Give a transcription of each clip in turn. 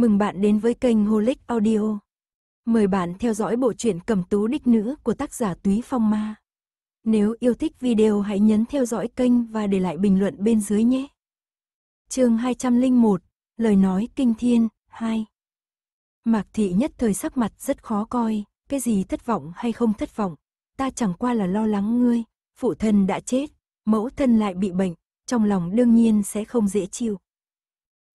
Mừng bạn đến với kênh Holic Audio. Mời bạn theo dõi bộ truyện Cẩm Tú Đích Nữ của tác giả Túy Phong Ma. Nếu yêu thích video hãy nhấn theo dõi kênh và để lại bình luận bên dưới nhé. Chương 201, lời nói kinh thiên 2. Mạc thị nhất thời sắc mặt rất khó coi, cái gì thất vọng hay không thất vọng, ta chẳng qua là lo lắng ngươi, phụ thân đã chết, mẫu thân lại bị bệnh, trong lòng đương nhiên sẽ không dễ chịu.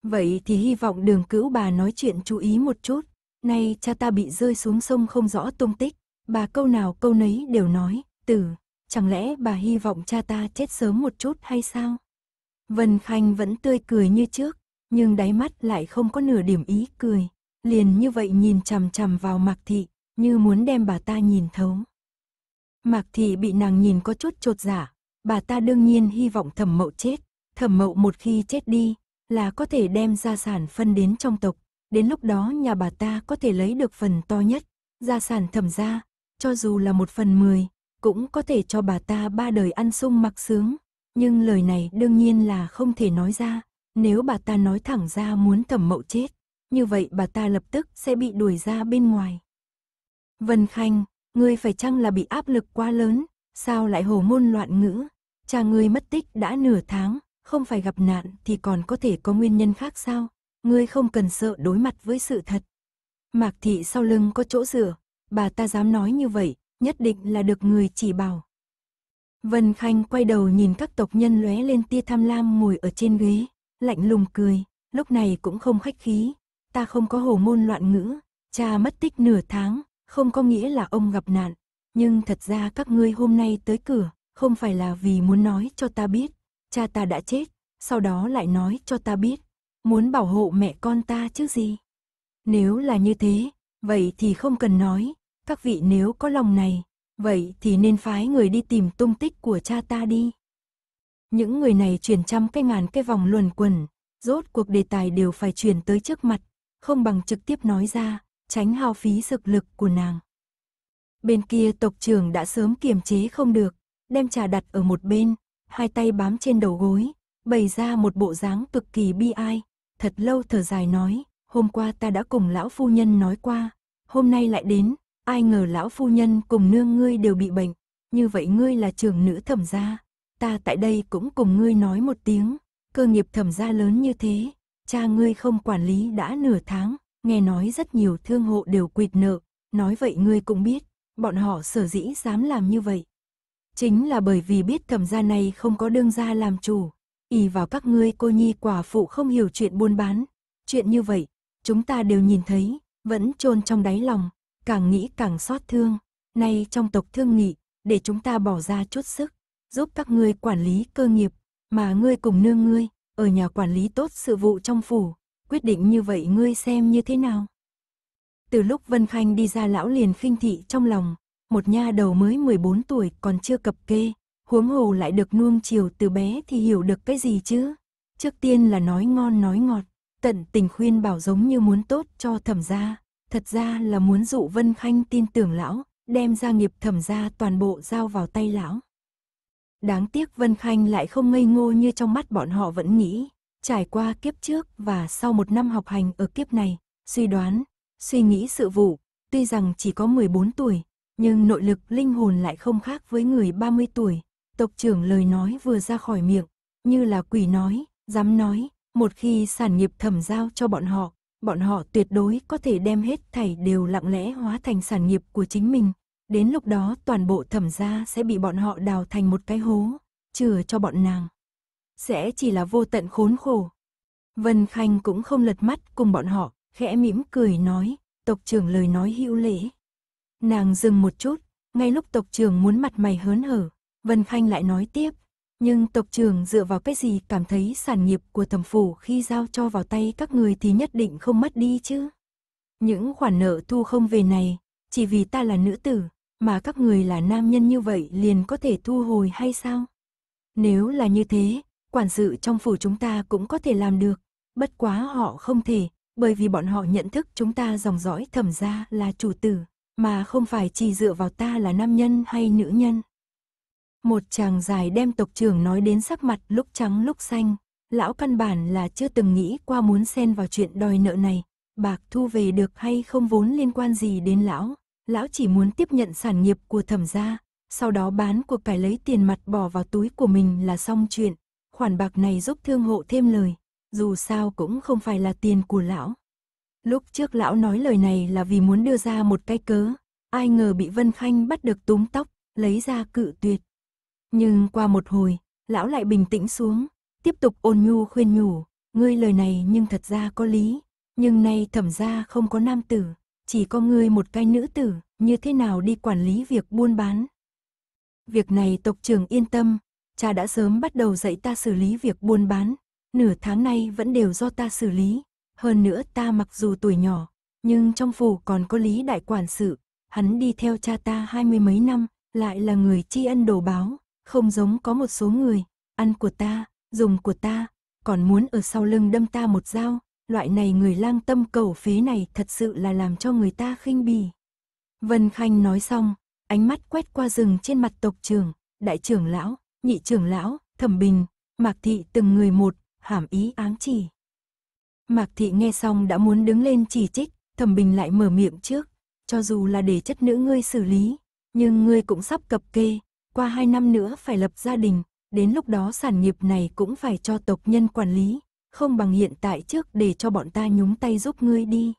Vậy thì hy vọng đường cữu bà nói chuyện chú ý một chút. Nay cha ta bị rơi xuống sông không rõ tung tích, bà câu nào câu nấy đều nói, tử, chẳng lẽ bà hy vọng cha ta chết sớm một chút hay sao? Vân Khanh vẫn tươi cười như trước, nhưng đáy mắt lại không có nửa điểm ý cười, liền như vậy nhìn chằm chằm vào Mạc Thị, như muốn đem bà ta nhìn thấu. Mạc Thị bị nàng nhìn có chút trột giả, dạ. bà ta đương nhiên hy vọng thẩm mậu chết, thẩm mậu một khi chết đi, là có thể đem gia sản phân đến trong tộc, đến lúc đó nhà bà ta có thể lấy được phần to nhất, gia sản thẩm gia. cho dù là một phần mười, cũng có thể cho bà ta ba đời ăn sung mặc sướng. Nhưng lời này đương nhiên là không thể nói ra, nếu bà ta nói thẳng ra muốn thẩm mậu chết, như vậy bà ta lập tức sẽ bị đuổi ra bên ngoài. Vân Khanh, người phải chăng là bị áp lực quá lớn, sao lại hồ môn loạn ngữ, cha ngươi mất tích đã nửa tháng, không phải gặp nạn thì còn có thể có nguyên nhân khác sao, ngươi không cần sợ đối mặt với sự thật. Mạc thị sau lưng có chỗ dựa, bà ta dám nói như vậy, nhất định là được người chỉ bảo. Vân Khanh quay đầu nhìn các tộc nhân lóe lên tia tham lam ngồi ở trên ghế, lạnh lùng cười, lúc này cũng không khách khí, ta không có hồ môn loạn ngữ, cha mất tích nửa tháng, không có nghĩa là ông gặp nạn, nhưng thật ra các ngươi hôm nay tới cửa, không phải là vì muốn nói cho ta biết, cha ta đã chết, sau đó lại nói cho ta biết, muốn bảo hộ mẹ con ta chứ gì. Nếu là như thế, vậy thì không cần nói, các vị nếu có lòng này, vậy thì nên phái người đi tìm tung tích của cha ta đi. Những người này chuyển trăm cái ngàn cái vòng luồn quẩn, rốt cuộc đề tài đều phải chuyển tới trước mặt, không bằng trực tiếp nói ra, tránh hao phí sức lực của nàng. Bên kia tộc trưởng đã sớm kiềm chế không được, đem trà đặt ở một bên, hai tay bám trên đầu gối, bày ra một bộ dáng cực kỳ bi ai, thật lâu thở dài nói, hôm qua ta đã cùng lão phu nhân nói qua, hôm nay lại đến, ai ngờ lão phu nhân cùng nương ngươi đều bị bệnh, như vậy ngươi là trưởng nữ thẩm gia, ta tại đây cũng cùng ngươi nói một tiếng, cơ nghiệp thẩm gia lớn như thế, cha ngươi không quản lý đã nửa tháng, nghe nói rất nhiều thương hộ đều quỵt nợ, nói vậy ngươi cũng biết, bọn họ sở dĩ dám làm như vậy, Chính là bởi vì biết thẩm gia này không có đương gia làm chủ, ỷ vào các ngươi cô nhi quả phụ không hiểu chuyện buôn bán. Chuyện như vậy, chúng ta đều nhìn thấy, vẫn chôn trong đáy lòng, càng nghĩ càng xót thương. Nay trong tộc thương nghị, để chúng ta bỏ ra chút sức, giúp các ngươi quản lý cơ nghiệp, mà ngươi cùng nương ngươi, ở nhà quản lý tốt sự vụ trong phủ, quyết định như vậy ngươi xem như thế nào. Từ lúc Vân Khanh đi ra lão liền khinh thị trong lòng, một nha đầu mới 14 tuổi còn chưa cập kê, huống hồ lại được nuông chiều từ bé thì hiểu được cái gì chứ. Trước tiên là nói ngon nói ngọt, tận tình khuyên bảo giống như muốn tốt cho thẩm gia, thật ra là muốn dụ Vân Khanh tin tưởng lão, đem gia nghiệp thẩm gia toàn bộ giao vào tay lão. Đáng tiếc Vân Khanh lại không ngây ngô như trong mắt bọn họ vẫn nghĩ, trải qua kiếp trước và sau một năm học hành ở kiếp này, suy đoán, suy nghĩ sự vụ, tuy rằng chỉ có 14 tuổi, nhưng nội lực linh hồn lại không khác với người 30 tuổi. Tộc trưởng lời nói vừa ra khỏi miệng, như là quỷ nói, dám nói, một khi sản nghiệp thẩm giao cho bọn họ, bọn họ tuyệt đối có thể đem hết thảy đều lặng lẽ hóa thành sản nghiệp của chính mình. Đến lúc đó toàn bộ thẩm gia sẽ bị bọn họ đào thành một cái hố, chừa cho bọn nàng. Sẽ chỉ là vô tận khốn khổ. Vân Khanh cũng không lật mắt cùng bọn họ, khẽ mỉm cười nói, tộc trưởng lời nói hữu lễ. Nàng dừng một chút, ngay lúc tộc trưởng muốn mặt mày hớn hở, Vân Khanh lại nói tiếp, nhưng tộc trưởng dựa vào cái gì cảm thấy sản nghiệp của thẩm phủ khi giao cho vào tay các người thì nhất định không mất đi chứ. Những khoản nợ thu không về này, chỉ vì ta là nữ tử, mà các người là nam nhân như vậy liền có thể thu hồi hay sao? Nếu là như thế, quản sự trong phủ chúng ta cũng có thể làm được, bất quá họ không thể, bởi vì bọn họ nhận thức chúng ta dòng dõi thẩm gia là chủ tử mà không phải chỉ dựa vào ta là nam nhân hay nữ nhân. Một chàng dài đem tộc trưởng nói đến sắc mặt lúc trắng lúc xanh, lão căn bản là chưa từng nghĩ qua muốn xen vào chuyện đòi nợ này, bạc thu về được hay không vốn liên quan gì đến lão, lão chỉ muốn tiếp nhận sản nghiệp của thẩm gia, sau đó bán của cải lấy tiền mặt bỏ vào túi của mình là xong chuyện, khoản bạc này giúp thương hộ thêm lời, dù sao cũng không phải là tiền của lão. Lúc trước lão nói lời này là vì muốn đưa ra một cái cớ, ai ngờ bị Vân Khanh bắt được túm tóc, lấy ra cự tuyệt. Nhưng qua một hồi, lão lại bình tĩnh xuống, tiếp tục ôn nhu khuyên nhủ, ngươi lời này nhưng thật ra có lý, nhưng nay thẩm ra không có nam tử, chỉ có ngươi một cái nữ tử, như thế nào đi quản lý việc buôn bán. Việc này tộc trưởng yên tâm, cha đã sớm bắt đầu dạy ta xử lý việc buôn bán, nửa tháng nay vẫn đều do ta xử lý, hơn nữa ta mặc dù tuổi nhỏ, nhưng trong phủ còn có lý đại quản sự, hắn đi theo cha ta hai mươi mấy năm, lại là người tri ân đồ báo, không giống có một số người, ăn của ta, dùng của ta, còn muốn ở sau lưng đâm ta một dao, loại này người lang tâm cầu phế này thật sự là làm cho người ta khinh bỉ. Vân Khanh nói xong, ánh mắt quét qua rừng trên mặt tộc trưởng, đại trưởng lão, nhị trưởng lão, thẩm bình, mạc thị từng người một, hàm ý áng chỉ. Mạc Thị nghe xong đã muốn đứng lên chỉ trích, Thẩm Bình lại mở miệng trước. Cho dù là để chất nữ ngươi xử lý, nhưng ngươi cũng sắp cập kê, qua hai năm nữa phải lập gia đình, đến lúc đó sản nghiệp này cũng phải cho tộc nhân quản lý, không bằng hiện tại trước để cho bọn ta nhúng tay giúp ngươi đi.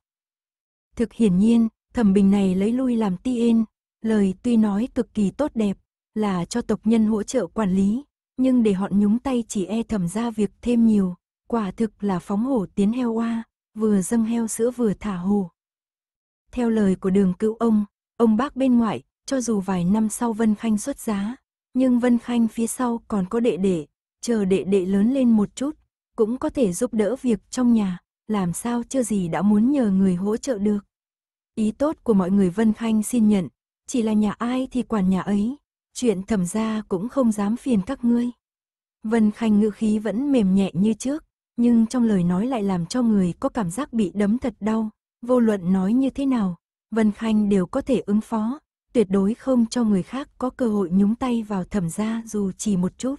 Thực hiển nhiên, Thẩm Bình này lấy lui làm tiên, lời tuy nói cực kỳ tốt đẹp, là cho tộc nhân hỗ trợ quản lý, nhưng để họ nhúng tay chỉ e thẩm ra việc thêm nhiều, Quả thực là phóng hổ tiến heo oa, vừa dâng heo sữa vừa thả hổ. Theo lời của đường cựu ông, ông bác bên ngoại, cho dù vài năm sau Vân Khanh xuất giá, nhưng Vân Khanh phía sau còn có đệ đệ, chờ đệ đệ lớn lên một chút, cũng có thể giúp đỡ việc trong nhà, làm sao chưa gì đã muốn nhờ người hỗ trợ được. Ý tốt của mọi người Vân Khanh xin nhận, chỉ là nhà ai thì quản nhà ấy, chuyện thẩm ra cũng không dám phiền các ngươi. Vân Khanh ngữ khí vẫn mềm nhẹ như trước, nhưng trong lời nói lại làm cho người có cảm giác bị đấm thật đau, vô luận nói như thế nào, Vân Khanh đều có thể ứng phó, tuyệt đối không cho người khác có cơ hội nhúng tay vào thẩm gia dù chỉ một chút.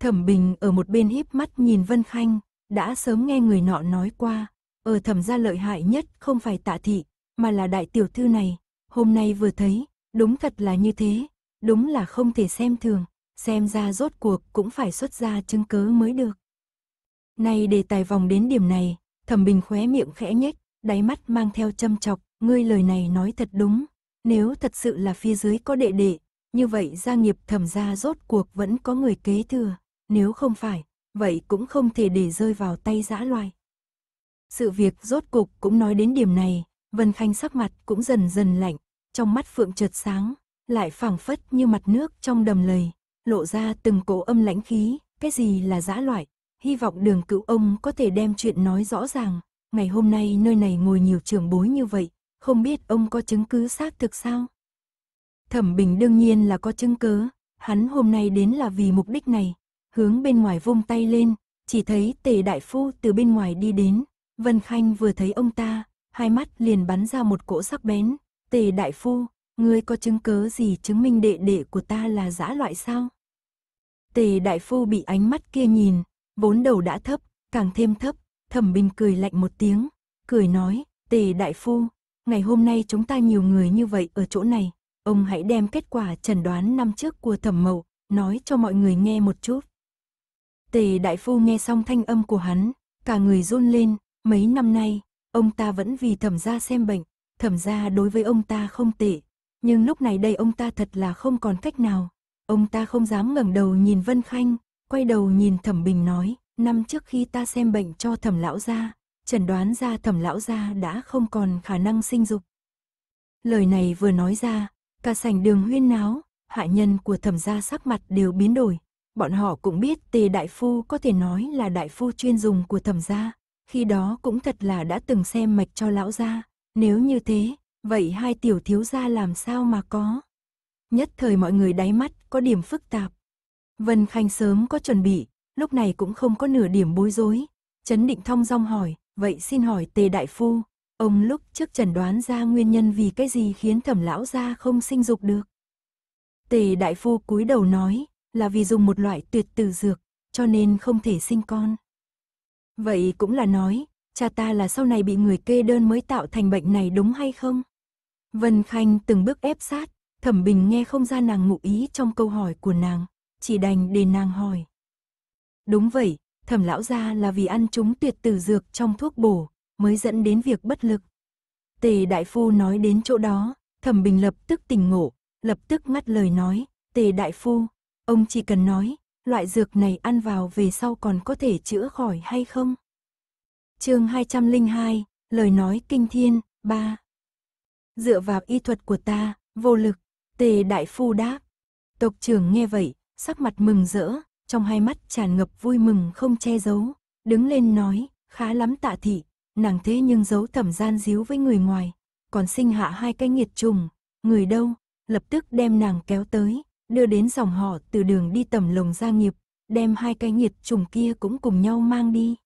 Thẩm Bình ở một bên híp mắt nhìn Vân Khanh, đã sớm nghe người nọ nói qua, ở ờ, thẩm gia lợi hại nhất không phải tạ thị, mà là đại tiểu thư này, hôm nay vừa thấy, đúng thật là như thế, đúng là không thể xem thường, xem ra rốt cuộc cũng phải xuất ra chứng cứ mới được. Nay đề tài vòng đến điểm này, thẩm bình khóe miệng khẽ nhếch, đáy mắt mang theo châm chọc, ngươi lời này nói thật đúng. Nếu thật sự là phía dưới có đệ đệ, như vậy gia nghiệp thẩm gia rốt cuộc vẫn có người kế thừa, nếu không phải, vậy cũng không thể để rơi vào tay giã loài. Sự việc rốt cục cũng nói đến điểm này, Vân Khanh sắc mặt cũng dần dần lạnh, trong mắt phượng chợt sáng, lại phảng phất như mặt nước trong đầm lầy, lộ ra từng cỗ âm lãnh khí, cái gì là giã loại, hy vọng đường cựu ông có thể đem chuyện nói rõ ràng. Ngày hôm nay nơi này ngồi nhiều trưởng bối như vậy, không biết ông có chứng cứ xác thực sao? Thẩm Bình đương nhiên là có chứng cứ, hắn hôm nay đến là vì mục đích này. Hướng bên ngoài vung tay lên, chỉ thấy tề đại phu từ bên ngoài đi đến. Vân Khanh vừa thấy ông ta, hai mắt liền bắn ra một cỗ sắc bén. Tề đại phu, ngươi có chứng cứ gì chứng minh đệ đệ của ta là dã loại sao? Tề đại phu bị ánh mắt kia nhìn, vốn đầu đã thấp, càng thêm thấp, thẩm bình cười lạnh một tiếng, cười nói, tề đại phu, ngày hôm nay chúng ta nhiều người như vậy ở chỗ này, ông hãy đem kết quả trần đoán năm trước của thẩm mậu, nói cho mọi người nghe một chút. Tề đại phu nghe xong thanh âm của hắn, cả người run lên, mấy năm nay, ông ta vẫn vì thẩm gia xem bệnh, thẩm gia đối với ông ta không tệ, nhưng lúc này đây ông ta thật là không còn cách nào. Ông ta không dám ngẩng đầu nhìn Vân Khanh, quay đầu nhìn thẩm bình nói, năm trước khi ta xem bệnh cho thẩm lão gia, chẩn đoán ra thẩm lão gia đã không còn khả năng sinh dục. Lời này vừa nói ra, cả sảnh đường huyên náo, hạ nhân của thẩm gia sắc mặt đều biến đổi. Bọn họ cũng biết tề đại phu có thể nói là đại phu chuyên dùng của thẩm gia, khi đó cũng thật là đã từng xem mạch cho lão gia, nếu như thế, vậy hai tiểu thiếu gia làm sao mà có. Nhất thời mọi người đáy mắt có điểm phức tạp, Vân Khanh sớm có chuẩn bị, lúc này cũng không có nửa điểm bối rối. Chấn định thong dong hỏi, vậy xin hỏi tề đại phu, ông lúc trước chẩn đoán ra nguyên nhân vì cái gì khiến thẩm lão gia không sinh dục được. Tề đại phu cúi đầu nói, là vì dùng một loại tuyệt tử dược, cho nên không thể sinh con. Vậy cũng là nói, cha ta là sau này bị người kê đơn mới tạo thành bệnh này đúng hay không? Vân Khanh từng bước ép sát, Thẩm Bình nghe không ra nàng ngụ ý trong câu hỏi của nàng, chỉ đành để nàng hỏi. Đúng vậy, thẩm lão gia là vì ăn chúng tuyệt tử dược trong thuốc bổ, mới dẫn đến việc bất lực. Tề đại phu nói đến chỗ đó, thẩm bình lập tức tỉnh ngộ, lập tức ngắt lời nói, tề đại phu, ông chỉ cần nói, loại dược này ăn vào về sau còn có thể chữa khỏi hay không? chương 202, lời nói kinh thiên, 3. Dựa vào y thuật của ta, vô lực, tề đại phu đáp. Tộc trưởng nghe vậy, sắc mặt mừng rỡ, trong hai mắt tràn ngập vui mừng không che giấu, đứng lên nói, khá lắm tạ thị, nàng thế nhưng giấu thẩm gian díu với người ngoài, còn sinh hạ hai cái nghiệt trùng, người đâu, lập tức đem nàng kéo tới, đưa đến dòng họ từ đường đi tầm lồng gia nghiệp, đem hai cái nghiệt trùng kia cũng cùng nhau mang đi.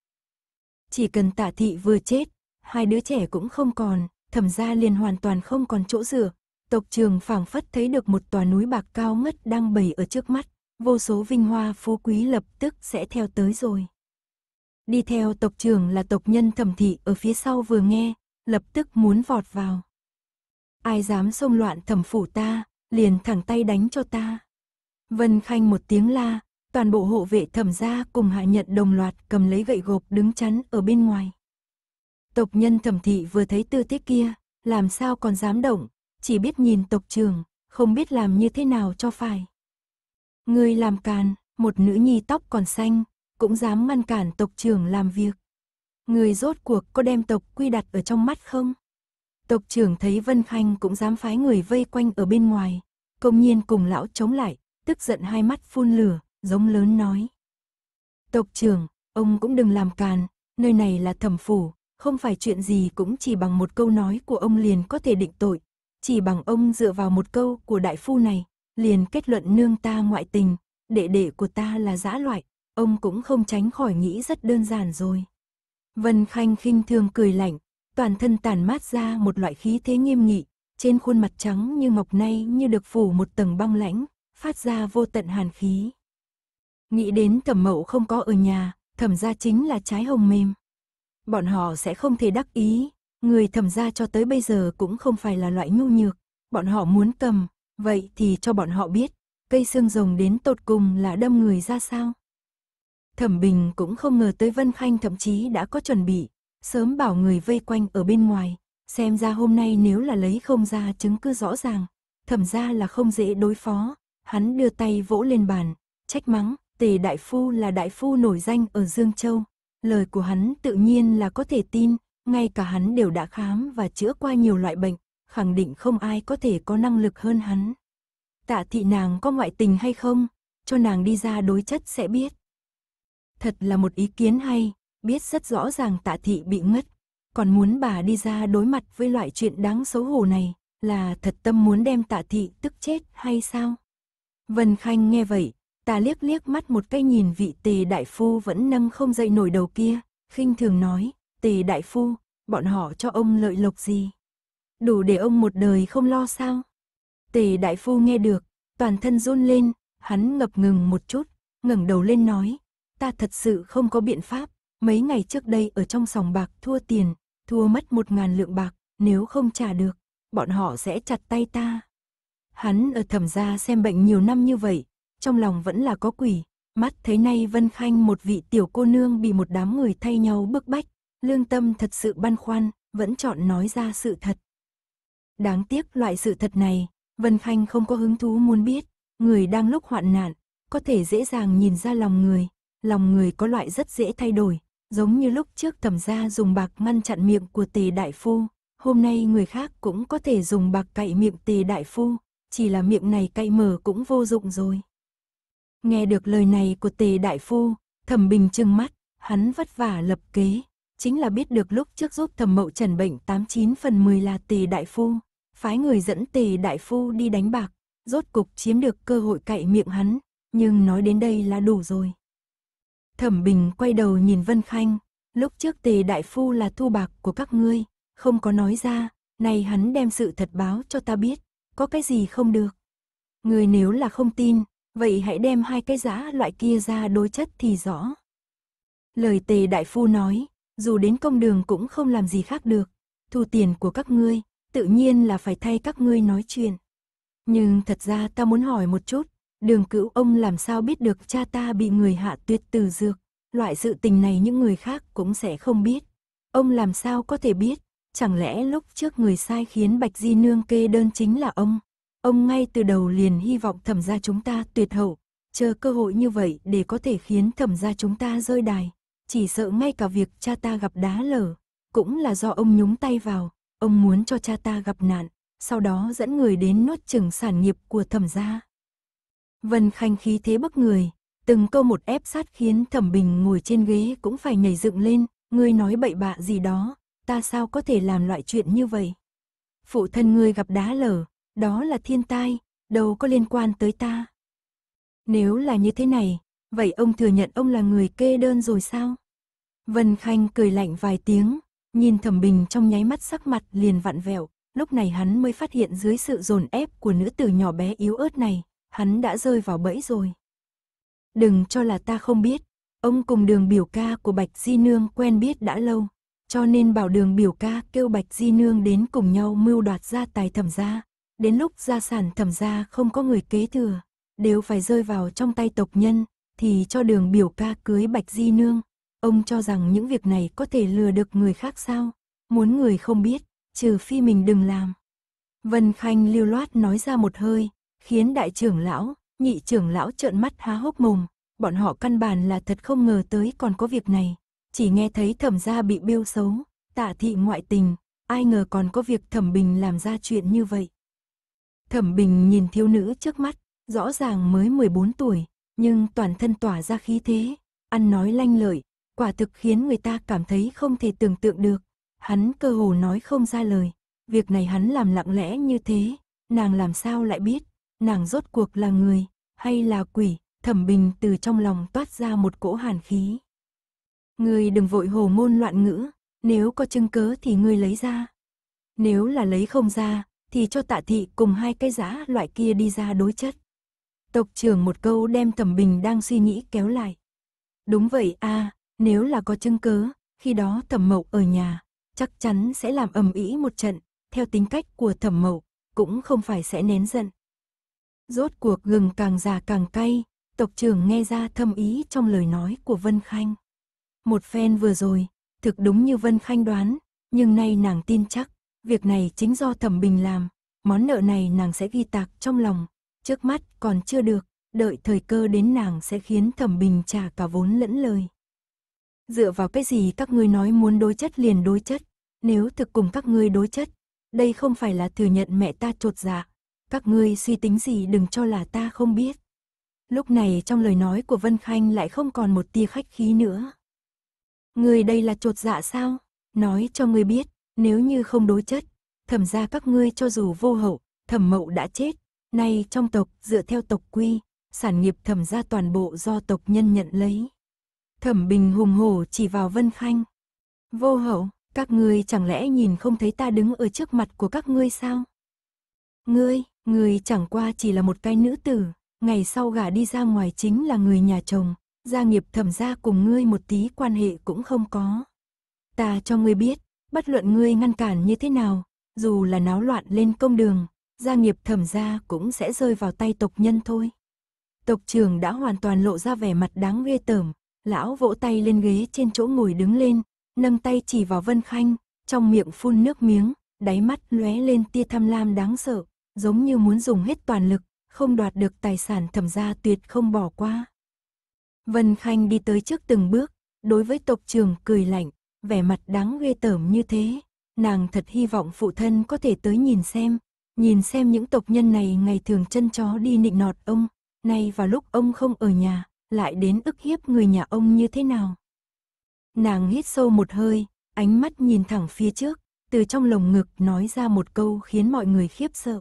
Chỉ cần tạ thị vừa chết, hai đứa trẻ cũng không còn, thẩm gia liền hoàn toàn không còn chỗ dựa, tộc trường phảng phất thấy được một tòa núi bạc cao ngất đang bày ở trước mắt vô số vinh hoa phú quý lập tức sẽ theo tới rồi. Đi theo tộc trưởng là tộc nhân thẩm thị ở phía sau vừa nghe, lập tức muốn vọt vào. Ai dám xông loạn thẩm phủ ta, liền thẳng tay đánh cho ta. Vân Khanh một tiếng la, toàn bộ hộ vệ thẩm gia cùng hạ nhận đồng loạt cầm lấy gậy gộp đứng chắn ở bên ngoài. Tộc nhân thẩm thị vừa thấy tư thế kia, làm sao còn dám động, chỉ biết nhìn tộc trưởng, không biết làm như thế nào cho phải. Ngươi làm càn, một nữ nhi tóc còn xanh, cũng dám ngăn cản tộc trưởng làm việc. Người rốt cuộc có đem tộc quy đặt ở trong mắt không? Tộc trưởng thấy Vân Khanh cũng dám phái người vây quanh ở bên ngoài, công nhiên cùng lão chống lại, tức giận hai mắt phun lửa, giống lớn nói. Tộc trưởng, ông cũng đừng làm càn, nơi này là thẩm phủ, không phải chuyện gì cũng chỉ bằng một câu nói của ông liền có thể định tội, chỉ bằng ông dựa vào một câu của đại phu này, liền kết luận nương ta ngoại tình, đệ đệ của ta là dã loại, ông cũng không tránh khỏi nghĩ rất đơn giản rồi. Vân Khanh khinh thường cười lạnh, toàn thân tàn mát ra một loại khí thế nghiêm nghị, trên khuôn mặt trắng như ngọc nay như được phủ một tầng băng lãnh, phát ra vô tận hàn khí. Nghĩ đến thẩm mậu không có ở nhà, thẩm gia chính là trái hồng mềm. Bọn họ sẽ không thể đắc ý, người thẩm gia cho tới bây giờ cũng không phải là loại nhu nhược, bọn họ muốn cầm, Vậy thì cho bọn họ biết, cây xương rồng đến tột cùng là đâm người ra sao. Thẩm Bình cũng không ngờ tới Vân Khanh thậm chí đã có chuẩn bị, sớm bảo người vây quanh ở bên ngoài, xem ra hôm nay nếu là lấy không ra chứng cứ rõ ràng, thẩm ra là không dễ đối phó, hắn đưa tay vỗ lên bàn, trách mắng, tề đại phu là đại phu nổi danh ở Dương Châu, lời của hắn tự nhiên là có thể tin, ngay cả hắn đều đã khám và chữa qua nhiều loại bệnh, khẳng định không ai có thể có năng lực hơn hắn. Tạ thị nàng có ngoại tình hay không, cho nàng đi ra đối chất sẽ biết. Thật là một ý kiến hay, biết rất rõ ràng tạ thị bị ngất, còn muốn bà đi ra đối mặt với loại chuyện đáng xấu hổ này, là thật tâm muốn đem tạ thị tức chết hay sao? Vân Khanh nghe vậy, ta liếc liếc mắt một cái nhìn vị tề đại phu vẫn nâng không dậy nổi đầu kia, khinh thường nói, tề đại phu, bọn họ cho ông lợi lộc gì? đủ để ông một đời không lo sao. Tề đại phu nghe được, toàn thân run lên, hắn ngập ngừng một chút, ngẩng đầu lên nói, ta thật sự không có biện pháp, mấy ngày trước đây ở trong sòng bạc thua tiền, thua mất một ngàn lượng bạc, nếu không trả được, bọn họ sẽ chặt tay ta. Hắn ở thẩm gia xem bệnh nhiều năm như vậy, trong lòng vẫn là có quỷ, mắt thấy nay Vân Khanh một vị tiểu cô nương bị một đám người thay nhau bức bách, lương tâm thật sự băn khoăn, vẫn chọn nói ra sự thật. Đáng tiếc loại sự thật này, Vân Khanh không có hứng thú muốn biết, người đang lúc hoạn nạn, có thể dễ dàng nhìn ra lòng người, lòng người có loại rất dễ thay đổi, giống như lúc trước thẩm gia dùng bạc ngăn chặn miệng của tề đại phu, hôm nay người khác cũng có thể dùng bạc cậy miệng tề đại phu, chỉ là miệng này cậy mở cũng vô dụng rồi. Nghe được lời này của tề đại phu, thẩm bình trừng mắt, hắn vất vả lập kế, chính là biết được lúc trước giúp thẩm mậu trần bệnh 89 phần 10 là tề đại phu, phái người dẫn tề đại phu đi đánh bạc, rốt cục chiếm được cơ hội cậy miệng hắn, nhưng nói đến đây là đủ rồi. Thẩm Bình quay đầu nhìn Vân Khanh, lúc trước tề đại phu là thu bạc của các ngươi, không có nói ra, nay hắn đem sự thật báo cho ta biết, có cái gì không được. Người nếu là không tin, vậy hãy đem hai cái giã loại kia ra đối chất thì rõ. Lời tề đại phu nói, dù đến công đường cũng không làm gì khác được. Thu tiền của các ngươi, tự nhiên là phải thay các ngươi nói chuyện. Nhưng thật ra ta muốn hỏi một chút, đường cựu ông làm sao biết được cha ta bị người hạ tuyệt từ dược, loại sự tình này những người khác cũng sẽ không biết. Ông làm sao có thể biết, chẳng lẽ lúc trước người sai khiến Bạch Di Nương kê đơn chính là ông? Ông ngay từ đầu liền hy vọng thẩm gia chúng ta tuyệt hậu, chờ cơ hội như vậy để có thể khiến thẩm gia chúng ta rơi đài chỉ sợ ngay cả việc cha ta gặp đá lở, cũng là do ông nhúng tay vào, ông muốn cho cha ta gặp nạn, sau đó dẫn người đến nuốt chừng sản nghiệp của thẩm gia. Vân Khanh khí thế bức người, từng câu một ép sát khiến thẩm bình ngồi trên ghế cũng phải nhảy dựng lên, ngươi nói bậy bạ gì đó, ta sao có thể làm loại chuyện như vậy. Phụ thân ngươi gặp đá lở, đó là thiên tai, đâu có liên quan tới ta. Nếu là như thế này, vậy ông thừa nhận ông là người kê đơn rồi sao? Vân Khanh cười lạnh vài tiếng, nhìn Thẩm Bình trong nháy mắt sắc mặt liền vặn vẹo, lúc này hắn mới phát hiện dưới sự dồn ép của nữ tử nhỏ bé yếu ớt này, hắn đã rơi vào bẫy rồi. Đừng cho là ta không biết, ông cùng đường biểu ca của Bạch Di Nương quen biết đã lâu, cho nên bảo đường biểu ca kêu Bạch Di Nương đến cùng nhau mưu đoạt gia tài thẩm gia. Đến lúc gia sản thẩm gia không có người kế thừa, đều phải rơi vào trong tay tộc nhân, thì cho đường biểu ca cưới Bạch Di Nương, Ông cho rằng những việc này có thể lừa được người khác sao? Muốn người không biết, trừ phi mình đừng làm. Vân Khanh lưu loát nói ra một hơi, khiến đại trưởng lão, nhị trưởng lão trợn mắt há hốc mồm. Bọn họ căn bản là thật không ngờ tới còn có việc này. Chỉ nghe thấy thẩm gia bị biêu xấu, tạ thị ngoại tình, ai ngờ còn có việc thẩm bình làm ra chuyện như vậy. Thẩm bình nhìn thiếu nữ trước mắt, rõ ràng mới 14 tuổi, nhưng toàn thân tỏa ra khí thế, ăn nói lanh lợi, quả thực khiến người ta cảm thấy không thể tưởng tượng được. Hắn cơ hồ nói không ra lời, việc này hắn làm lặng lẽ như thế, nàng làm sao lại biết, nàng rốt cuộc là người, hay là quỷ, thẩm bình từ trong lòng toát ra một cỗ hàn khí. Người đừng vội hồ môn loạn ngữ, nếu có chứng cớ thì người lấy ra. Nếu là lấy không ra, thì cho tạ thị cùng hai cái giá loại kia đi ra đối chất. Tộc trưởng một câu đem thẩm bình đang suy nghĩ kéo lại. Đúng vậy a à, nếu là có chứng cứ khi đó thẩm mậu ở nhà, chắc chắn sẽ làm ầm ĩ một trận, theo tính cách của thẩm mậu, cũng không phải sẽ nén giận. Rốt cuộc gừng càng già càng cay, tộc trưởng nghe ra thâm ý trong lời nói của Vân Khanh. Một phen vừa rồi, thực đúng như Vân Khanh đoán, nhưng nay nàng tin chắc, việc này chính do thẩm bình làm, món nợ này nàng sẽ ghi tạc trong lòng, trước mắt còn chưa được, đợi thời cơ đến nàng sẽ khiến thẩm bình trả cả vốn lẫn lời dựa vào cái gì các ngươi nói muốn đối chất liền đối chất, nếu thực cùng các ngươi đối chất, đây không phải là thừa nhận mẹ ta trột dạ, các ngươi suy tính gì đừng cho là ta không biết. Lúc này trong lời nói của Vân Khanh lại không còn một tia khách khí nữa. người đây là trột dạ sao? Nói cho ngươi biết, nếu như không đối chất, thẩm ra các ngươi cho dù vô hậu, thẩm mậu đã chết, nay trong tộc dựa theo tộc quy, sản nghiệp thẩm ra toàn bộ do tộc nhân nhận lấy. Thẩm Bình hùng hổ chỉ vào Vân Khanh. Vô hậu, các ngươi chẳng lẽ nhìn không thấy ta đứng ở trước mặt của các ngươi sao? Ngươi, ngươi chẳng qua chỉ là một cái nữ tử, ngày sau gả đi ra ngoài chính là người nhà chồng, gia nghiệp thẩm gia cùng ngươi một tí quan hệ cũng không có. Ta cho ngươi biết, bất luận ngươi ngăn cản như thế nào, dù là náo loạn lên công đường, gia nghiệp thẩm gia cũng sẽ rơi vào tay tộc nhân thôi. Tộc trưởng đã hoàn toàn lộ ra vẻ mặt đáng ghê tởm, Lão vỗ tay lên ghế trên chỗ ngồi đứng lên, nâng tay chỉ vào Vân Khanh, trong miệng phun nước miếng, đáy mắt lóe lên tia tham lam đáng sợ, giống như muốn dùng hết toàn lực, không đoạt được tài sản thẩm gia tuyệt không bỏ qua. Vân Khanh đi tới trước từng bước, đối với tộc trưởng cười lạnh, vẻ mặt đáng ghê tởm như thế, nàng thật hy vọng phụ thân có thể tới nhìn xem, nhìn xem những tộc nhân này ngày thường chân chó đi nịnh nọt ông, nay vào lúc ông không ở nhà, lại đến ức hiếp người nhà ông như thế nào. Nàng hít sâu một hơi, ánh mắt nhìn thẳng phía trước, từ trong lồng ngực nói ra một câu khiến mọi người khiếp sợ.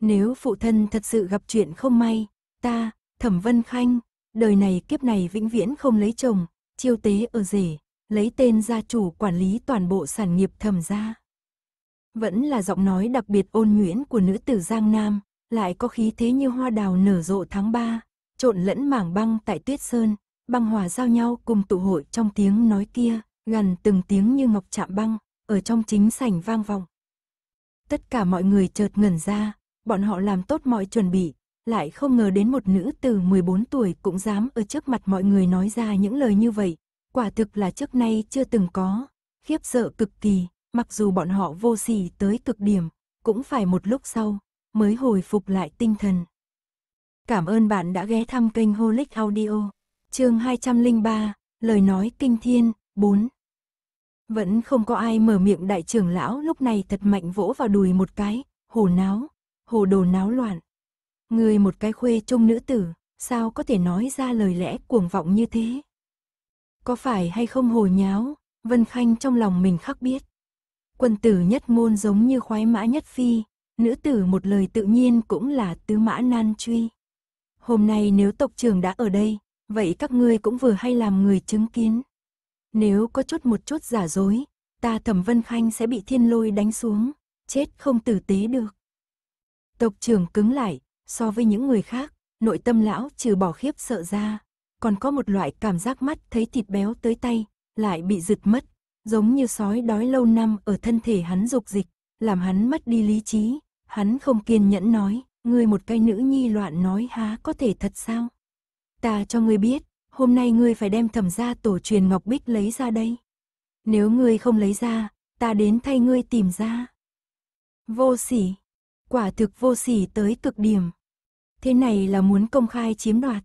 Nếu phụ thân thật sự gặp chuyện không may, ta, Thẩm Vân Khanh, đời này kiếp này vĩnh viễn không lấy chồng, chiêu tế ở rể, lấy tên gia chủ quản lý toàn bộ sản nghiệp thẩm gia. Vẫn là giọng nói đặc biệt ôn nhuyễn của nữ tử Giang Nam, lại có khí thế như hoa đào nở rộ tháng 3, trộn lẫn mảng băng tại tuyết sơn, băng hòa giao nhau cùng tụ hội trong tiếng nói kia, gần từng tiếng như ngọc chạm băng, ở trong chính sảnh vang vọng. Tất cả mọi người chợt ngẩn ra, bọn họ làm tốt mọi chuẩn bị, lại không ngờ đến một nữ từ 14 tuổi cũng dám ở trước mặt mọi người nói ra những lời như vậy, quả thực là trước nay chưa từng có, khiếp sợ cực kỳ, mặc dù bọn họ vô sỉ tới cực điểm, cũng phải một lúc sau mới hồi phục lại tinh thần. Cảm ơn bạn đã ghé thăm kênh Holic Audio. Chương 203, lời nói kinh thiên, 4. Vẫn không có ai mở miệng đại trưởng lão lúc này thật mạnh vỗ vào đùi một cái, hồ náo, hồ đồ náo loạn. Người một cái khuê trung nữ tử, sao có thể nói ra lời lẽ cuồng vọng như thế? Có phải hay không hồ nháo, Vân Khanh trong lòng mình khắc biết. Quân tử nhất môn giống như khoái mã nhất phi, nữ tử một lời tự nhiên cũng là tứ mã nan truy hôm nay nếu tộc trưởng đã ở đây, vậy các ngươi cũng vừa hay làm người chứng kiến. Nếu có chút một chút giả dối, ta thẩm vân khanh sẽ bị thiên lôi đánh xuống, chết không tử tế được. Tộc trưởng cứng lại, so với những người khác, nội tâm lão trừ bỏ khiếp sợ ra, còn có một loại cảm giác mắt thấy thịt béo tới tay, lại bị giựt mất, giống như sói đói lâu năm ở thân thể hắn dục dịch, làm hắn mất đi lý trí, hắn không kiên nhẫn nói, Ngươi một cái nữ nhi loạn nói há có thể thật sao? Ta cho ngươi biết, hôm nay ngươi phải đem thẩm gia tổ truyền Ngọc Bích lấy ra đây. Nếu ngươi không lấy ra, ta đến thay ngươi tìm ra. Vô sỉ, quả thực vô sỉ tới cực điểm. Thế này là muốn công khai chiếm đoạt.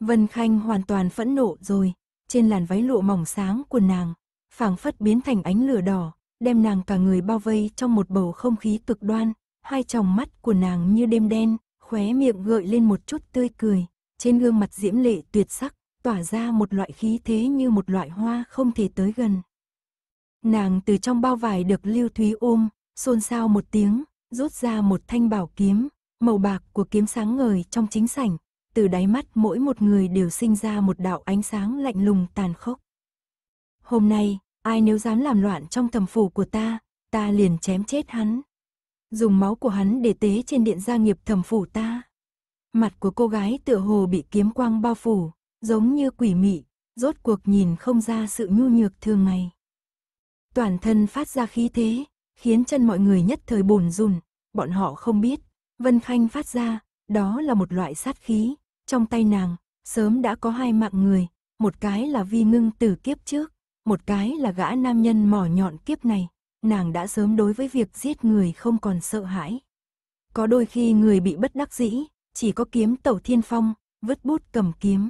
Vân Khanh hoàn toàn phẫn nộ rồi, trên làn váy lụa mỏng sáng của nàng, phảng phất biến thành ánh lửa đỏ, đem nàng cả người bao vây trong một bầu không khí cực đoan, hai tròng mắt của nàng như đêm đen, khóe miệng gợi lên một chút tươi cười, trên gương mặt diễm lệ tuyệt sắc, tỏa ra một loại khí thế như một loại hoa không thể tới gần. Nàng từ trong bao vải được Lưu Thúy ôm, xôn xao một tiếng, rút ra một thanh bảo kiếm, màu bạc của kiếm sáng ngời trong chính sảnh, từ đáy mắt mỗi một người đều sinh ra một đạo ánh sáng lạnh lùng tàn khốc. Hôm nay, ai nếu dám làm loạn trong thầm phủ của ta, ta liền chém chết hắn dùng máu của hắn để tế trên điện gia nghiệp thẩm phủ ta. Mặt của cô gái tựa hồ bị kiếm quang bao phủ, giống như quỷ mị, rốt cuộc nhìn không ra sự nhu nhược thường ngày. Toàn thân phát ra khí thế, khiến chân mọi người nhất thời bồn rùn, bọn họ không biết, Vân Khanh phát ra, đó là một loại sát khí, trong tay nàng, sớm đã có hai mạng người, một cái là vi ngưng tử kiếp trước, một cái là gã nam nhân mỏ nhọn kiếp này, nàng đã sớm đối với việc giết người không còn sợ hãi. Có đôi khi người bị bất đắc dĩ, chỉ có kiếm tẩu thiên phong, vứt bút cầm kiếm.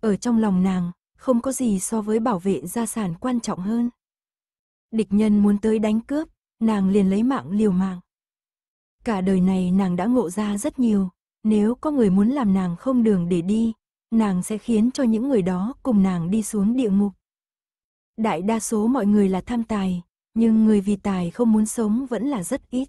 Ở trong lòng nàng, không có gì so với bảo vệ gia sản quan trọng hơn. Địch nhân muốn tới đánh cướp, nàng liền lấy mạng liều mạng. Cả đời này nàng đã ngộ ra rất nhiều, nếu có người muốn làm nàng không đường để đi, nàng sẽ khiến cho những người đó cùng nàng đi xuống địa ngục. Đại đa số mọi người là tham tài, nhưng người vì tài không muốn sống vẫn là rất ít.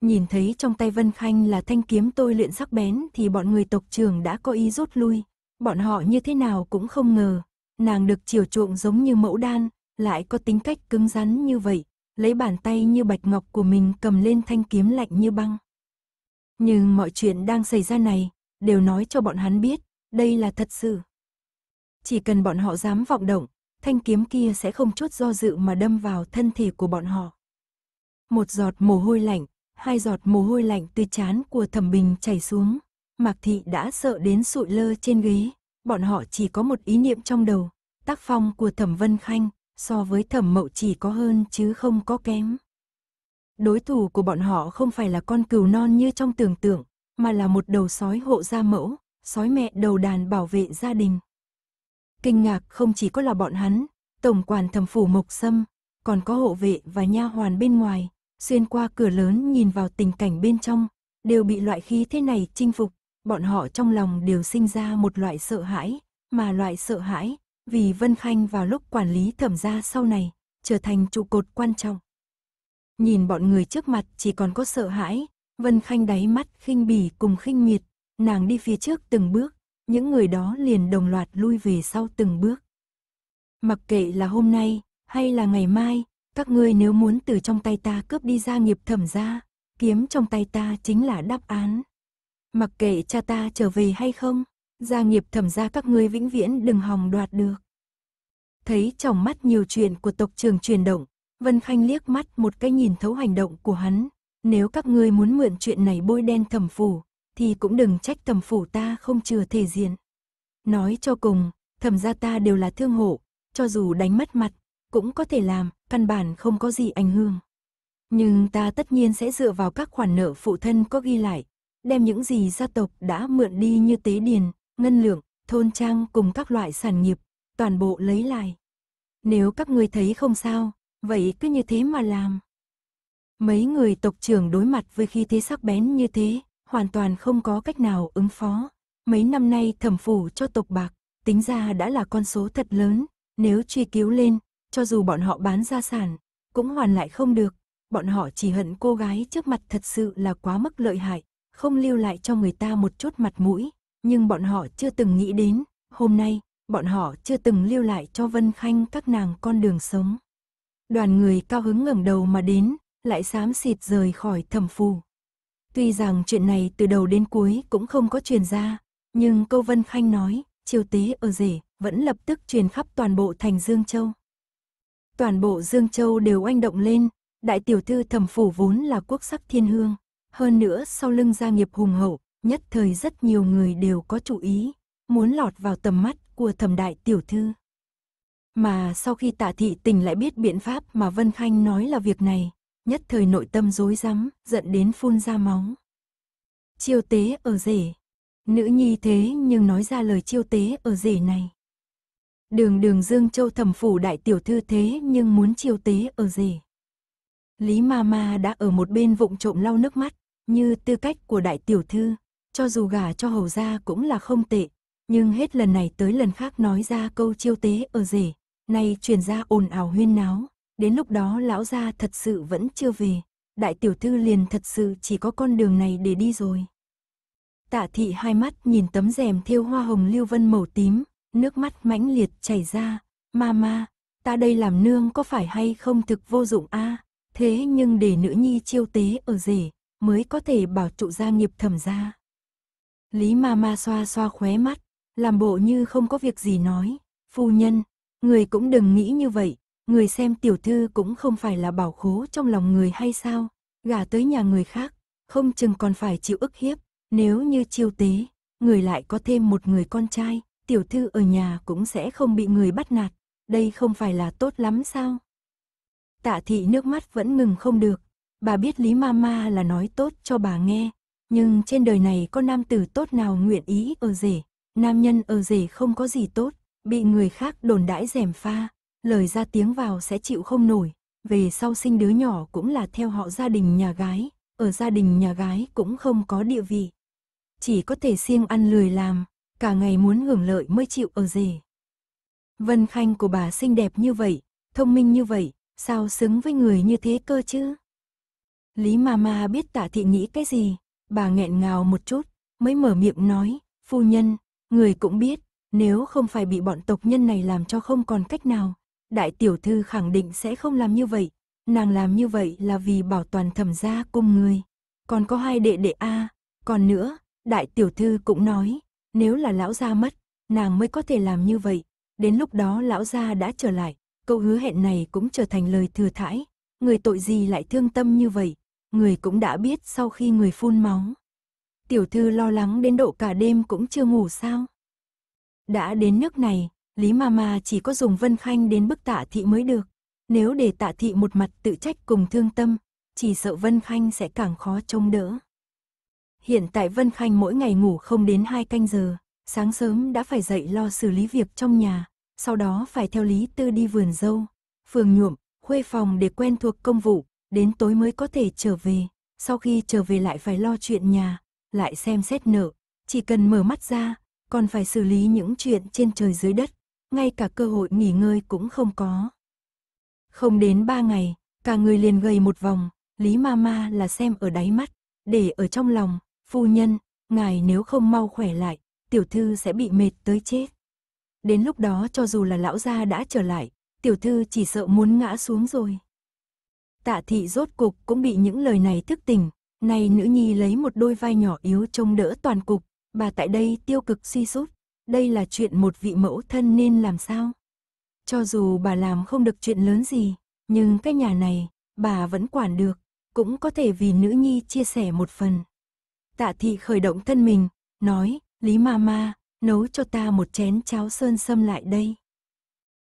Nhìn thấy trong tay Vân Khanh là thanh kiếm tôi luyện sắc bén thì bọn người tộc trưởng đã có ý rút lui. Bọn họ như thế nào cũng không ngờ, nàng được chiều chuộng giống như mẫu đan, lại có tính cách cứng rắn như vậy, lấy bàn tay như bạch ngọc của mình cầm lên thanh kiếm lạnh như băng. Nhưng mọi chuyện đang xảy ra này, đều nói cho bọn hắn biết, đây là thật sự. Chỉ cần bọn họ dám vọng động, thanh kiếm kia sẽ không chút do dự mà đâm vào thân thể của bọn họ. Một giọt mồ hôi lạnh, hai giọt mồ hôi lạnh từ chán của thẩm bình chảy xuống. Mạc thị đã sợ đến sụi lơ trên ghế, bọn họ chỉ có một ý niệm trong đầu, tác phong của thẩm vân khanh so với thẩm mậu chỉ có hơn chứ không có kém. Đối thủ của bọn họ không phải là con cừu non như trong tưởng tượng, mà là một đầu sói hộ gia mẫu, sói mẹ đầu đàn bảo vệ gia đình. Kinh ngạc không chỉ có là bọn hắn, tổng quản thẩm phủ Mộc Sâm, còn có hộ vệ và nha hoàn bên ngoài, xuyên qua cửa lớn nhìn vào tình cảnh bên trong, đều bị loại khí thế này chinh phục, bọn họ trong lòng đều sinh ra một loại sợ hãi, mà loại sợ hãi, vì Vân Khanh vào lúc quản lý thẩm gia sau này, trở thành trụ cột quan trọng. Nhìn bọn người trước mặt chỉ còn có sợ hãi, Vân Khanh đáy mắt khinh bỉ cùng khinh miệt, nàng đi phía trước từng bước, những người đó liền đồng loạt lui về sau từng bước. Mặc kệ là hôm nay, hay là ngày mai, các ngươi nếu muốn từ trong tay ta cướp đi gia nghiệp thẩm gia, kiếm trong tay ta chính là đáp án. Mặc kệ cha ta trở về hay không, gia nghiệp thẩm gia các ngươi vĩnh viễn đừng hòng đoạt được. Thấy trong mắt nhiều chuyện của tộc trường truyền động, Vân Khanh liếc mắt một cái nhìn thấu hành động của hắn. Nếu các ngươi muốn mượn chuyện này bôi đen thẩm phủ, thì cũng đừng trách thẩm phủ ta không chừa thể diện. Nói cho cùng, thẩm gia ta đều là thương hộ, cho dù đánh mất mặt, cũng có thể làm, căn bản không có gì ảnh hưởng. Nhưng ta tất nhiên sẽ dựa vào các khoản nợ phụ thân có ghi lại, đem những gì gia tộc đã mượn đi như tế điền, ngân lượng, thôn trang cùng các loại sản nghiệp, toàn bộ lấy lại. Nếu các người thấy không sao, vậy cứ như thế mà làm. Mấy người tộc trưởng đối mặt với khi thế sắc bén như thế, hoàn toàn không có cách nào ứng phó. Mấy năm nay thẩm phủ cho tộc bạc, tính ra đã là con số thật lớn, nếu truy cứu lên, cho dù bọn họ bán gia sản, cũng hoàn lại không được. Bọn họ chỉ hận cô gái trước mặt thật sự là quá mức lợi hại, không lưu lại cho người ta một chút mặt mũi, nhưng bọn họ chưa từng nghĩ đến, hôm nay, bọn họ chưa từng lưu lại cho Vân Khanh các nàng con đường sống. Đoàn người cao hứng ngẩng đầu mà đến, lại xám xịt rời khỏi thẩm phủ. Tuy rằng chuyện này từ đầu đến cuối cũng không có truyền ra, nhưng câu Vân Khanh nói, triều tế ở rể, vẫn lập tức truyền khắp toàn bộ thành Dương Châu. Toàn bộ Dương Châu đều oanh động lên, đại tiểu thư thẩm phủ vốn là quốc sắc thiên hương, hơn nữa sau lưng gia nghiệp hùng hậu, nhất thời rất nhiều người đều có chú ý, muốn lọt vào tầm mắt của thẩm đại tiểu thư. Mà sau khi tạ thị tình lại biết biện pháp mà Vân Khanh nói là việc này, nhất thời nội tâm rối rắm, giận đến phun ra máu. Chiêu tế ở rể. Nữ nhi thế nhưng nói ra lời chiêu tế ở rể này. Đường đường Dương Châu thẩm phủ đại tiểu thư thế nhưng muốn chiêu tế ở rể. Lý ma ma đã ở một bên vụng trộm lau nước mắt, như tư cách của đại tiểu thư, cho dù gả cho hầu gia cũng là không tệ, nhưng hết lần này tới lần khác nói ra câu chiêu tế ở rể, nay truyền ra ồn ào huyên náo, Đến lúc đó lão gia thật sự vẫn chưa về, đại tiểu thư liền thật sự chỉ có con đường này để đi rồi. Tạ thị hai mắt nhìn tấm rèm thêu hoa hồng lưu vân màu tím, nước mắt mãnh liệt chảy ra, ma ma, ta đây làm nương có phải hay không thực vô dụng a à? thế nhưng để nữ nhi chiêu tế ở rể, mới có thể bảo trụ gia nghiệp thẩm gia. Lý ma ma xoa xoa khóe mắt, làm bộ như không có việc gì nói, phu nhân, người cũng đừng nghĩ như vậy, người xem tiểu thư cũng không phải là bảo khố trong lòng người hay sao, gả tới nhà người khác, không chừng còn phải chịu ức hiếp, nếu như chiêu tế, người lại có thêm một người con trai, tiểu thư ở nhà cũng sẽ không bị người bắt nạt, đây không phải là tốt lắm sao? Tạ thị nước mắt vẫn ngừng không được, bà biết Lý Mama là nói tốt cho bà nghe, nhưng trên đời này có nam tử tốt nào nguyện ý ở rể, nam nhân ở rể không có gì tốt, bị người khác đồn đãi rèm pha, lời ra tiếng vào sẽ chịu không nổi, về sau sinh đứa nhỏ cũng là theo họ gia đình nhà gái, ở gia đình nhà gái cũng không có địa vị. Chỉ có thể siêng ăn lười làm, cả ngày muốn hưởng lợi mới chịu ở rể. Vân Khanh của bà xinh đẹp như vậy, thông minh như vậy, sao xứng với người như thế cơ chứ? Lý Mama biết tạ thị nghĩ cái gì, bà nghẹn ngào một chút, mới mở miệng nói, phu nhân, người cũng biết, nếu không phải bị bọn tộc nhân này làm cho không còn cách nào, đại tiểu thư khẳng định sẽ không làm như vậy. Nàng làm như vậy là vì bảo toàn thẩm gia cùng người. Còn có hai đệ đệ A. Còn nữa, đại tiểu thư cũng nói, nếu là lão gia mất, nàng mới có thể làm như vậy. Đến lúc đó lão gia đã trở lại, câu hứa hẹn này cũng trở thành lời thừa thãi. Người tội gì lại thương tâm như vậy, người cũng đã biết sau khi người phun máu. Tiểu thư lo lắng đến độ cả đêm cũng chưa ngủ sao. Đã đến nước này, Lý Mama chỉ có dùng Vân Khanh đến bức tạ thị mới được. Nếu để tạ thị một mặt tự trách cùng thương tâm, chỉ sợ Vân Khanh sẽ càng khó trông đỡ. Hiện tại Vân Khanh mỗi ngày ngủ không đến 2 canh giờ, sáng sớm đã phải dậy lo xử lý việc trong nhà, sau đó phải theo Lý Tư đi vườn dâu, phường nhuộm, khuê phòng để quen thuộc công vụ, đến tối mới có thể trở về, sau khi trở về lại phải lo chuyện nhà, lại xem xét nợ, chỉ cần mở mắt ra, còn phải xử lý những chuyện trên trời dưới đất, ngay cả cơ hội nghỉ ngơi cũng không có. Không đến ba ngày, cả người liền gầy một vòng, Lý Mama là xem ở đáy mắt, để ở trong lòng, phu nhân, ngài nếu không mau khỏe lại, tiểu thư sẽ bị mệt tới chết. Đến lúc đó cho dù là lão gia đã trở lại, tiểu thư chỉ sợ muốn ngã xuống rồi. Tạ thị rốt cục cũng bị những lời này thức tỉnh, nay nữ nhi lấy một đôi vai nhỏ yếu trông đỡ toàn cục, bà tại đây tiêu cực suy sút, đây là chuyện một vị mẫu thân nên làm sao? Cho dù bà làm không được chuyện lớn gì, nhưng cái nhà này, bà vẫn quản được, cũng có thể vì nữ nhi chia sẻ một phần. Tạ thị khởi động thân mình, nói, Lý Mama, nấu cho ta một chén cháo sơn sâm lại đây.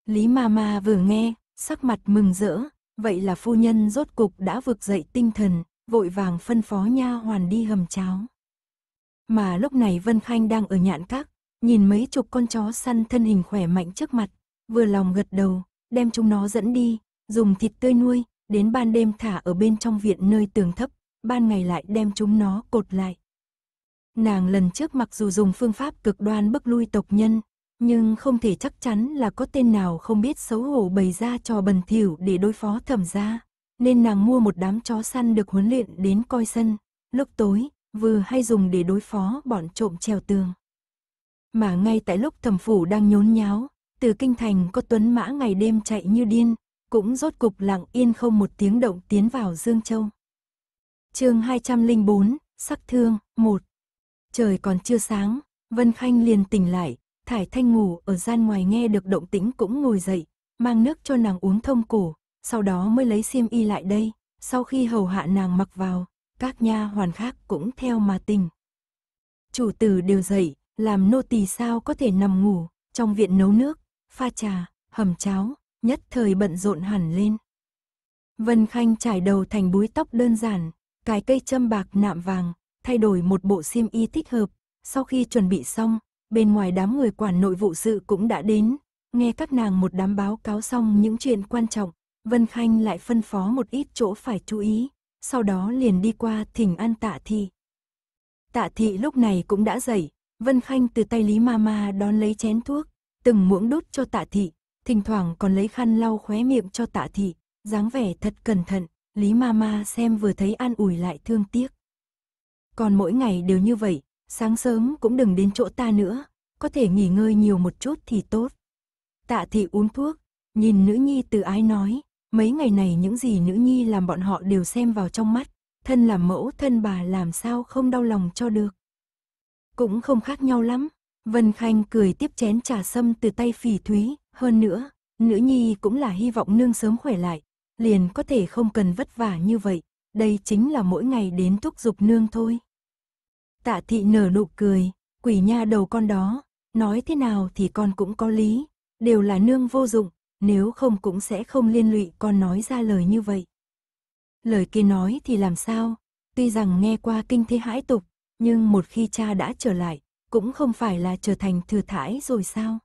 Lý Mama vừa nghe, sắc mặt mừng rỡ, vậy là phu nhân rốt cục đã vực dậy tinh thần, vội vàng phân phó nha hoàn đi hầm cháo. Mà lúc này Vân Khanh đang ở nhạn các, nhìn mấy chục con chó săn thân hình khỏe mạnh trước mặt, vừa lòng gật đầu, đem chúng nó dẫn đi, dùng thịt tươi nuôi, đến ban đêm thả ở bên trong viện nơi tường thấp, ban ngày lại đem chúng nó cột lại. Nàng lần trước mặc dù dùng phương pháp cực đoan bức lui tộc nhân, nhưng không thể chắc chắn là có tên nào không biết xấu hổ bày ra trò bẩn thỉu để đối phó thẩm gia, nên nàng mua một đám chó săn được huấn luyện đến coi sân, lúc tối vừa hay dùng để đối phó bọn trộm treo tường. Mà ngay tại lúc thẩm phủ đang nhốn nháo, từ kinh thành có tuấn mã ngày đêm chạy như điên, cũng rốt cục lặng yên không một tiếng động tiến vào Dương Châu. chương 204, Sắc Thương, 1 Trời còn chưa sáng, Vân Khanh liền tỉnh lại, Thải Thanh ngủ ở gian ngoài nghe được động tĩnh cũng ngồi dậy, mang nước cho nàng uống thông cổ, sau đó mới lấy xiêm y lại đây, sau khi hầu hạ nàng mặc vào, các nha hoàn khác cũng theo mà tình. Chủ tử đều dậy, làm nô tỳ sao có thể nằm ngủ, trong viện nấu nước, pha trà, hầm cháo, nhất thời bận rộn hẳn lên. Vân Khanh trải đầu thành búi tóc đơn giản, cài cây châm bạc nạm vàng, thay đổi một bộ xiêm y thích hợp. Sau khi chuẩn bị xong, bên ngoài đám người quản nội vụ sự cũng đã đến, nghe các nàng một đám báo cáo xong những chuyện quan trọng, Vân Khanh lại phân phó một ít chỗ phải chú ý, sau đó liền đi qua thỉnh an tạ thị. Tạ thị lúc này cũng đã dậy, Vân Khanh từ tay Lý Mama đón lấy chén thuốc, từng muỗng đút cho tạ thị, thỉnh thoảng còn lấy khăn lau khóe miệng cho tạ thị, dáng vẻ thật cẩn thận, Lý Mama xem vừa thấy an ủi lại thương tiếc. Còn mỗi ngày đều như vậy, sáng sớm cũng đừng đến chỗ ta nữa, có thể nghỉ ngơi nhiều một chút thì tốt. Tạ thị uống thuốc, nhìn nữ nhi từ ái nói, mấy ngày này những gì nữ nhi làm bọn họ đều xem vào trong mắt, thân làm mẫu thân bà làm sao không đau lòng cho được. Cũng không khác nhau lắm. Vân Khanh cười tiếp chén trà sâm từ tay phỉ thúy. Hơn nữa, nữ nhi cũng là hy vọng nương sớm khỏe lại. Liền có thể không cần vất vả như vậy. Đây chính là mỗi ngày đến thúc giục nương thôi. Tạ thị nở nụ cười, quỷ nha đầu con đó, nói thế nào thì con cũng có lý, đều là nương vô dụng, nếu không cũng sẽ không liên lụy con nói ra lời như vậy. Lời kia nói thì làm sao, tuy rằng nghe qua kinh thế hãi tục, nhưng một khi cha đã trở lại, cũng không phải là trở thành thừa thải rồi sao?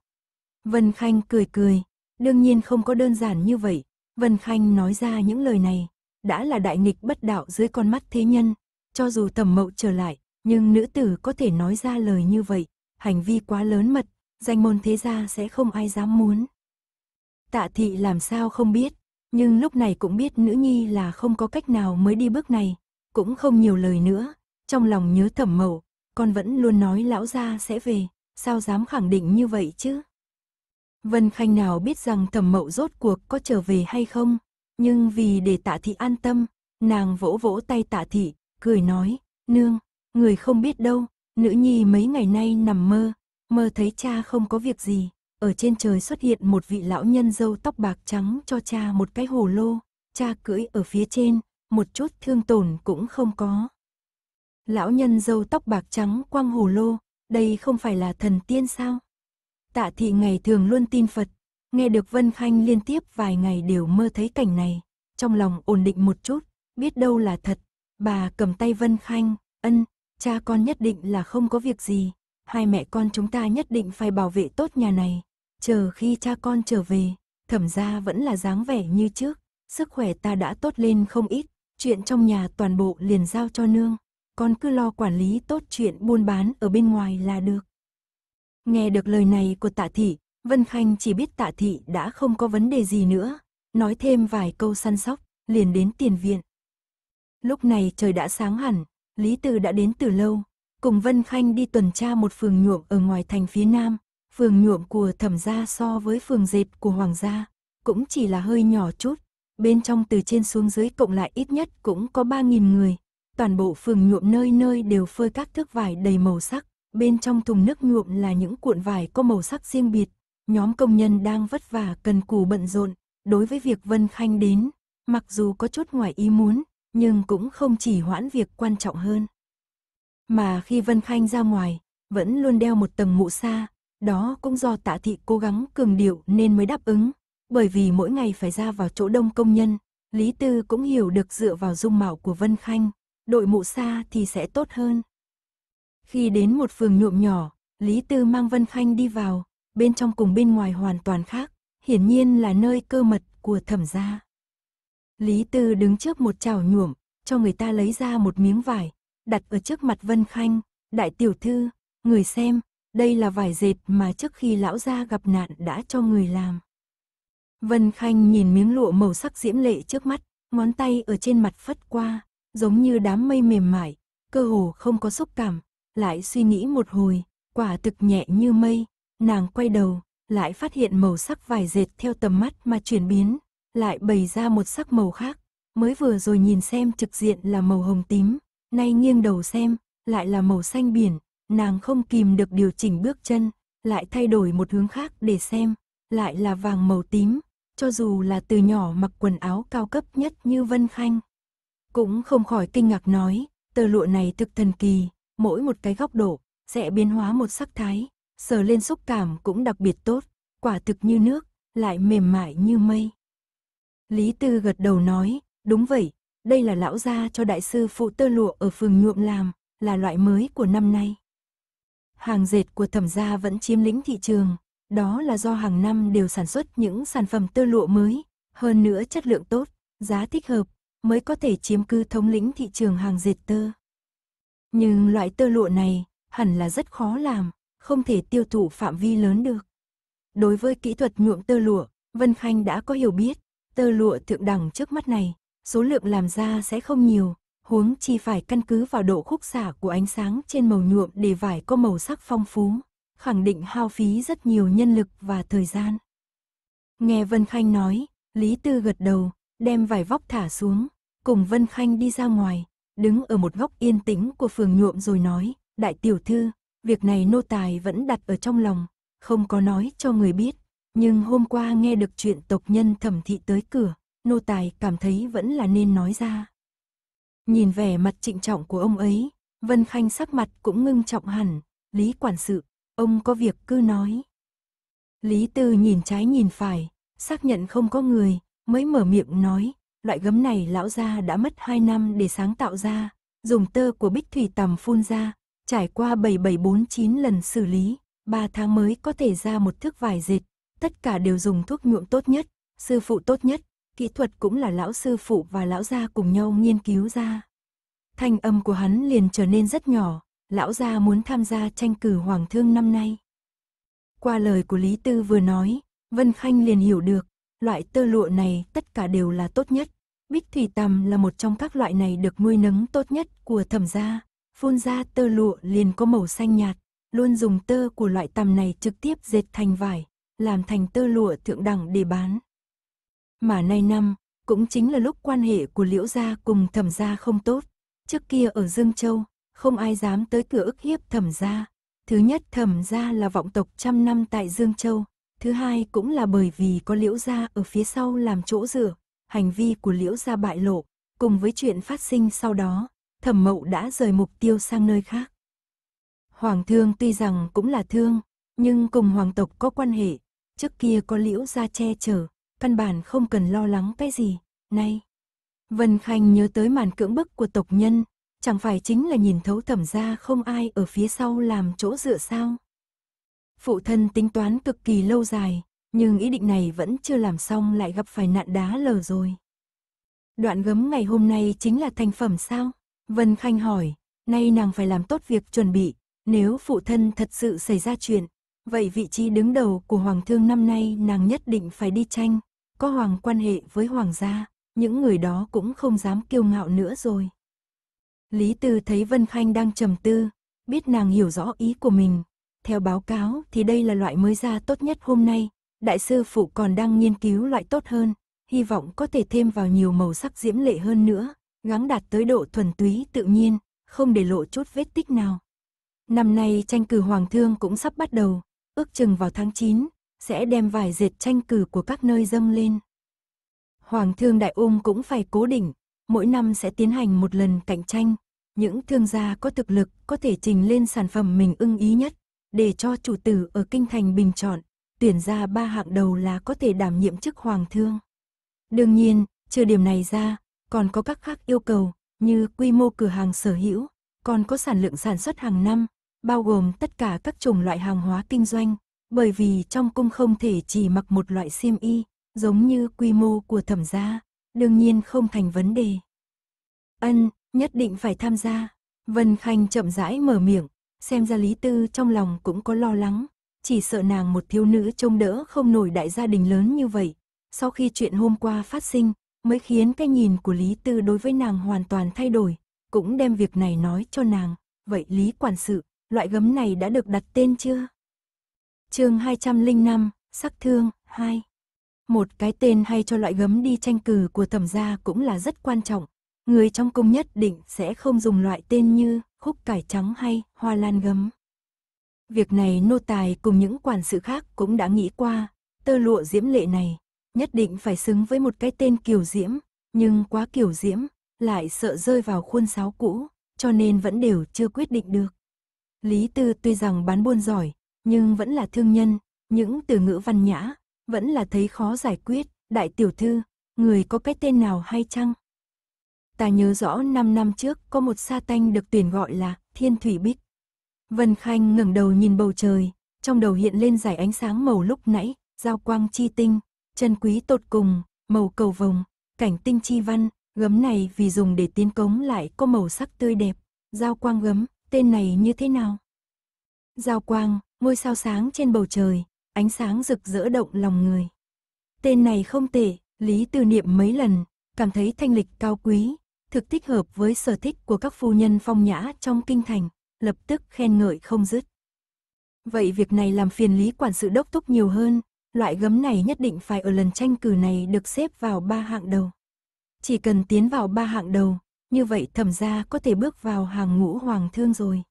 Vân Khanh cười cười, đương nhiên không có đơn giản như vậy. Vân Khanh nói ra những lời này, đã là đại nghịch bất đạo dưới con mắt thế nhân. Cho dù tầm mậu trở lại, nhưng nữ tử có thể nói ra lời như vậy, hành vi quá lớn mật, danh môn thế gia sẽ không ai dám muốn. Tạ thị làm sao không biết, nhưng lúc này cũng biết nữ nhi là không có cách nào mới đi bước này, cũng không nhiều lời nữa, trong lòng nhớ thẩm mậu con vẫn luôn nói lão gia sẽ về, sao dám khẳng định như vậy chứ? Vân Khanh nào biết rằng thẩm mậu rốt cuộc có trở về hay không, nhưng vì để tạ thị an tâm, nàng vỗ vỗ tay tạ thị, cười nói, nương, người không biết đâu, nữ nhi mấy ngày nay nằm mơ, mơ thấy cha không có việc gì, ở trên trời xuất hiện một vị lão nhân dâu tóc bạc trắng cho cha một cái hồ lô, cha cưỡi ở phía trên, một chút thương tổn cũng không có. Lão nhân dâu tóc bạc trắng quang hồ lô, đây không phải là thần tiên sao? Tạ thị ngày thường luôn tin Phật, nghe được Vân Khanh liên tiếp vài ngày đều mơ thấy cảnh này, trong lòng ổn định một chút, biết đâu là thật. Bà cầm tay Vân Khanh, ân, cha con nhất định là không có việc gì, hai mẹ con chúng ta nhất định phải bảo vệ tốt nhà này. Chờ khi cha con trở về, thẩm ra vẫn là dáng vẻ như trước, sức khỏe ta đã tốt lên không ít, chuyện trong nhà toàn bộ liền giao cho nương con cứ lo quản lý tốt chuyện buôn bán ở bên ngoài là được. Nghe được lời này của tạ thị, Vân Khanh chỉ biết tạ thị đã không có vấn đề gì nữa, nói thêm vài câu săn sóc, liền đến tiền viện. Lúc này trời đã sáng hẳn, Lý Từ đã đến từ lâu, cùng Vân Khanh đi tuần tra một phường nhuộm ở ngoài thành phía nam, phường nhuộm của thẩm gia so với phường dệt của hoàng gia, cũng chỉ là hơi nhỏ chút, bên trong từ trên xuống dưới cộng lại ít nhất cũng có 3.000 người, toàn bộ phường nhuộm nơi nơi đều phơi các thước vải đầy màu sắc, bên trong thùng nước nhuộm là những cuộn vải có màu sắc riêng biệt. Nhóm công nhân đang vất vả cần cù bận rộn, đối với việc Vân Khanh đến, mặc dù có chút ngoài ý muốn, nhưng cũng không chỉ hoãn việc quan trọng hơn. Mà khi Vân Khanh ra ngoài, vẫn luôn đeo một tầng mũ xa đó cũng do tạ thị cố gắng cường điệu nên mới đáp ứng, bởi vì mỗi ngày phải ra vào chỗ đông công nhân, Lý Tư cũng hiểu được dựa vào dung mạo của Vân Khanh, đội mụ xa thì sẽ tốt hơn. Khi đến một phường nhuộm nhỏ, Lý Tư mang Vân Khanh đi vào, bên trong cùng bên ngoài hoàn toàn khác, hiển nhiên là nơi cơ mật của thẩm gia. Lý Tư đứng trước một chảo nhuộm, cho người ta lấy ra một miếng vải, đặt ở trước mặt Vân Khanh, đại tiểu thư, người xem, đây là vải dệt mà trước khi lão gia gặp nạn đã cho người làm. Vân Khanh nhìn miếng lụa màu sắc diễm lệ trước mắt, ngón tay ở trên mặt phất qua, giống như đám mây mềm mại, cơ hồ không có xúc cảm, lại suy nghĩ một hồi, quả thực nhẹ như mây, nàng quay đầu, lại phát hiện màu sắc vải dệt theo tầm mắt mà chuyển biến, lại bày ra một sắc màu khác, mới vừa rồi nhìn xem trực diện là màu hồng tím, nay nghiêng đầu xem, lại là màu xanh biển, nàng không kìm được điều chỉnh bước chân, lại thay đổi một hướng khác để xem, lại là vàng màu tím, cho dù là từ nhỏ mặc quần áo cao cấp nhất như Vân Khanh, cũng không khỏi kinh ngạc nói, tơ lụa này thực thần kỳ, mỗi một cái góc độ, sẽ biến hóa một sắc thái, sờ lên xúc cảm cũng đặc biệt tốt, quả thực như nước, lại mềm mại như mây. Lý Tư gật đầu nói, đúng vậy, đây là lão gia cho đại sư phụ tơ lụa ở phường nhuộm làm, là loại mới của năm nay. Hàng dệt của thẩm gia vẫn chiếm lĩnh thị trường, đó là do hàng năm đều sản xuất những sản phẩm tơ lụa mới, hơn nữa chất lượng tốt, giá thích hợp, mới có thể chiếm cứ thống lĩnh thị trường hàng dệt tơ. Nhưng loại tơ lụa này hẳn là rất khó làm, không thể tiêu thụ phạm vi lớn được. Đối với kỹ thuật nhuộm tơ lụa, Vân Khanh đã có hiểu biết, tơ lụa thượng đẳng trước mắt này, số lượng làm ra sẽ không nhiều, huống chi phải căn cứ vào độ khúc xạ của ánh sáng trên màu nhuộm để vải có màu sắc phong phú, khẳng định hao phí rất nhiều nhân lực và thời gian. Nghe Vân Khanh nói, Lý Tư gật đầu, đem vải vóc thả xuống, cùng Vân Khanh đi ra ngoài, đứng ở một góc yên tĩnh của phường nhuộm rồi nói, đại tiểu thư, việc này nô tài vẫn đặt ở trong lòng, không có nói cho người biết, nhưng hôm qua nghe được chuyện tộc nhân thẩm thị tới cửa, nô tài cảm thấy vẫn là nên nói ra. Nhìn vẻ mặt trịnh trọng của ông ấy, Vân Khanh sắc mặt cũng ngưng trọng hẳn, Lý quản sự, ông có việc cứ nói. Lý Tư nhìn trái nhìn phải, xác nhận không có người, mới mở miệng nói, loại gấm này lão gia đã mất 2 năm để sáng tạo ra, dùng tơ của bích thủy tầm phun ra, trải qua 7749 lần xử lý, 3 tháng mới có thể ra một thước vải dệt, tất cả đều dùng thuốc nhuộm tốt nhất, sư phụ tốt nhất, kỹ thuật cũng là lão sư phụ và lão gia cùng nhau nghiên cứu ra. Thanh âm của hắn liền trở nên rất nhỏ, lão gia muốn tham gia tranh cử hoàng thương năm nay. Qua lời của Lý Tư vừa nói, Vân Khanh liền hiểu được, loại tơ lụa này tất cả đều là tốt nhất. Bích thủy tằm là một trong các loại này được nuôi nấng tốt nhất của thẩm gia. Phun ra tơ lụa liền có màu xanh nhạt, luôn dùng tơ của loại tằm này trực tiếp dệt thành vải, làm thành tơ lụa thượng đẳng để bán. Mà nay năm, cũng chính là lúc quan hệ của liễu gia cùng thẩm gia không tốt. Trước kia ở Dương Châu, không ai dám tới cửa ức hiếp thẩm gia. Thứ nhất thẩm gia là vọng tộc trăm năm tại Dương Châu, Thứ hai cũng là bởi vì có liễu gia ở phía sau làm chỗ dựa, hành vi của liễu gia bại lộ, cùng với chuyện phát sinh sau đó, thẩm mậu đã rời mục tiêu sang nơi khác. Hoàng thương tuy rằng cũng là thương, nhưng cùng hoàng tộc có quan hệ, trước kia có liễu gia che chở, căn bản không cần lo lắng cái gì, nay. Vân Khanh nhớ tới màn cưỡng bức của tộc nhân, chẳng phải chính là nhìn thấu thẩm gia không ai ở phía sau làm chỗ dựa sao? Phụ thân tính toán cực kỳ lâu dài, nhưng ý định này vẫn chưa làm xong lại gặp phải nạn đá lở rồi. Đoạn gấm ngày hôm nay chính là thành phẩm sao? Vân Khanh hỏi, nay nàng phải làm tốt việc chuẩn bị, nếu phụ thân thật sự xảy ra chuyện, vậy vị trí đứng đầu của Hoàng thương năm nay nàng nhất định phải đi tranh, có hoàng quan hệ với hoàng gia, những người đó cũng không dám kiêu ngạo nữa rồi. Lý Tư thấy Vân Khanh đang trầm tư, biết nàng hiểu rõ ý của mình, theo báo cáo thì đây là loại mới ra tốt nhất hôm nay, đại sư phụ còn đang nghiên cứu loại tốt hơn, hy vọng có thể thêm vào nhiều màu sắc diễm lệ hơn nữa, gắng đạt tới độ thuần túy tự nhiên, không để lộ chút vết tích nào. Năm nay tranh cử Hoàng Thương cũng sắp bắt đầu, ước chừng vào tháng 9, sẽ đem vài dệt tranh cử của các nơi dâng lên. Hoàng Thương Đại Ung cũng phải cố định, mỗi năm sẽ tiến hành một lần cạnh tranh, những thương gia có thực lực có thể trình lên sản phẩm mình ưng ý nhất, để cho chủ tử ở kinh thành bình chọn, tuyển ra ba hạng đầu là có thể đảm nhiệm chức hoàng thương. Đương nhiên, trừ điểm này ra, còn có các khác yêu cầu như quy mô cửa hàng sở hữu, còn có sản lượng sản xuất hàng năm, bao gồm tất cả các chủng loại hàng hóa kinh doanh, bởi vì trong cung không thể chỉ mặc một loại xiêm y, giống như quy mô của thẩm gia, đương nhiên không thành vấn đề. Ân, nhất định phải tham gia. Vân Khanh chậm rãi mở miệng, xem ra Lý Tư trong lòng cũng có lo lắng, chỉ sợ nàng một thiếu nữ trông đỡ không nổi đại gia đình lớn như vậy. Sau khi chuyện hôm qua phát sinh, mới khiến cái nhìn của Lý Tư đối với nàng hoàn toàn thay đổi, cũng đem việc này nói cho nàng. Vậy Lý Quản sự, loại gấm này đã được đặt tên chưa? chương 205, Sắc Thương, 2 Một cái tên hay cho loại gấm đi tranh cử của thẩm gia cũng là rất quan trọng. Người trong công nhất định sẽ không dùng loại tên như khúc cải trắng hay hoa lan gấm. Việc này nô tài cùng những quản sự khác cũng đã nghĩ qua, tơ lụa diễm lệ này, nhất định phải xứng với một cái tên kiều diễm, nhưng quá kiều diễm, lại sợ rơi vào khuôn sáo cũ, cho nên vẫn đều chưa quyết định được. Lý Tư tuy rằng bán buôn giỏi, nhưng vẫn là thương nhân, những từ ngữ văn nhã, vẫn là thấy khó giải quyết, đại tiểu thư, người có cái tên nào hay chăng? Ta nhớ rõ 5 năm trước có một sa tanh được tuyển gọi là Thiên Thủy Bích. Vân Khanh ngẩng đầu nhìn bầu trời, trong đầu hiện lên dải ánh sáng màu lúc nãy, giao quang chi tinh, chân quý tột cùng, màu cầu vồng, cảnh tinh chi văn, gấm này vì dùng để tiến cống lại có màu sắc tươi đẹp, giao quang gấm, tên này như thế nào? Giao quang, ngôi sao sáng trên bầu trời, ánh sáng rực rỡ động lòng người. Tên này không tệ, Lý Tư Niệm mấy lần, cảm thấy thanh lịch cao quý, thực thích hợp với sở thích của các phu nhân phong nhã trong kinh thành, lập tức khen ngợi không dứt. Vậy việc này làm phiền lý quản sự đốc thúc nhiều hơn, loại gấm này nhất định phải ở lần tranh cử này được xếp vào ba hạng đầu. Chỉ cần tiến vào ba hạng đầu, như vậy thẩm gia có thể bước vào hàng ngũ hoàng thương rồi.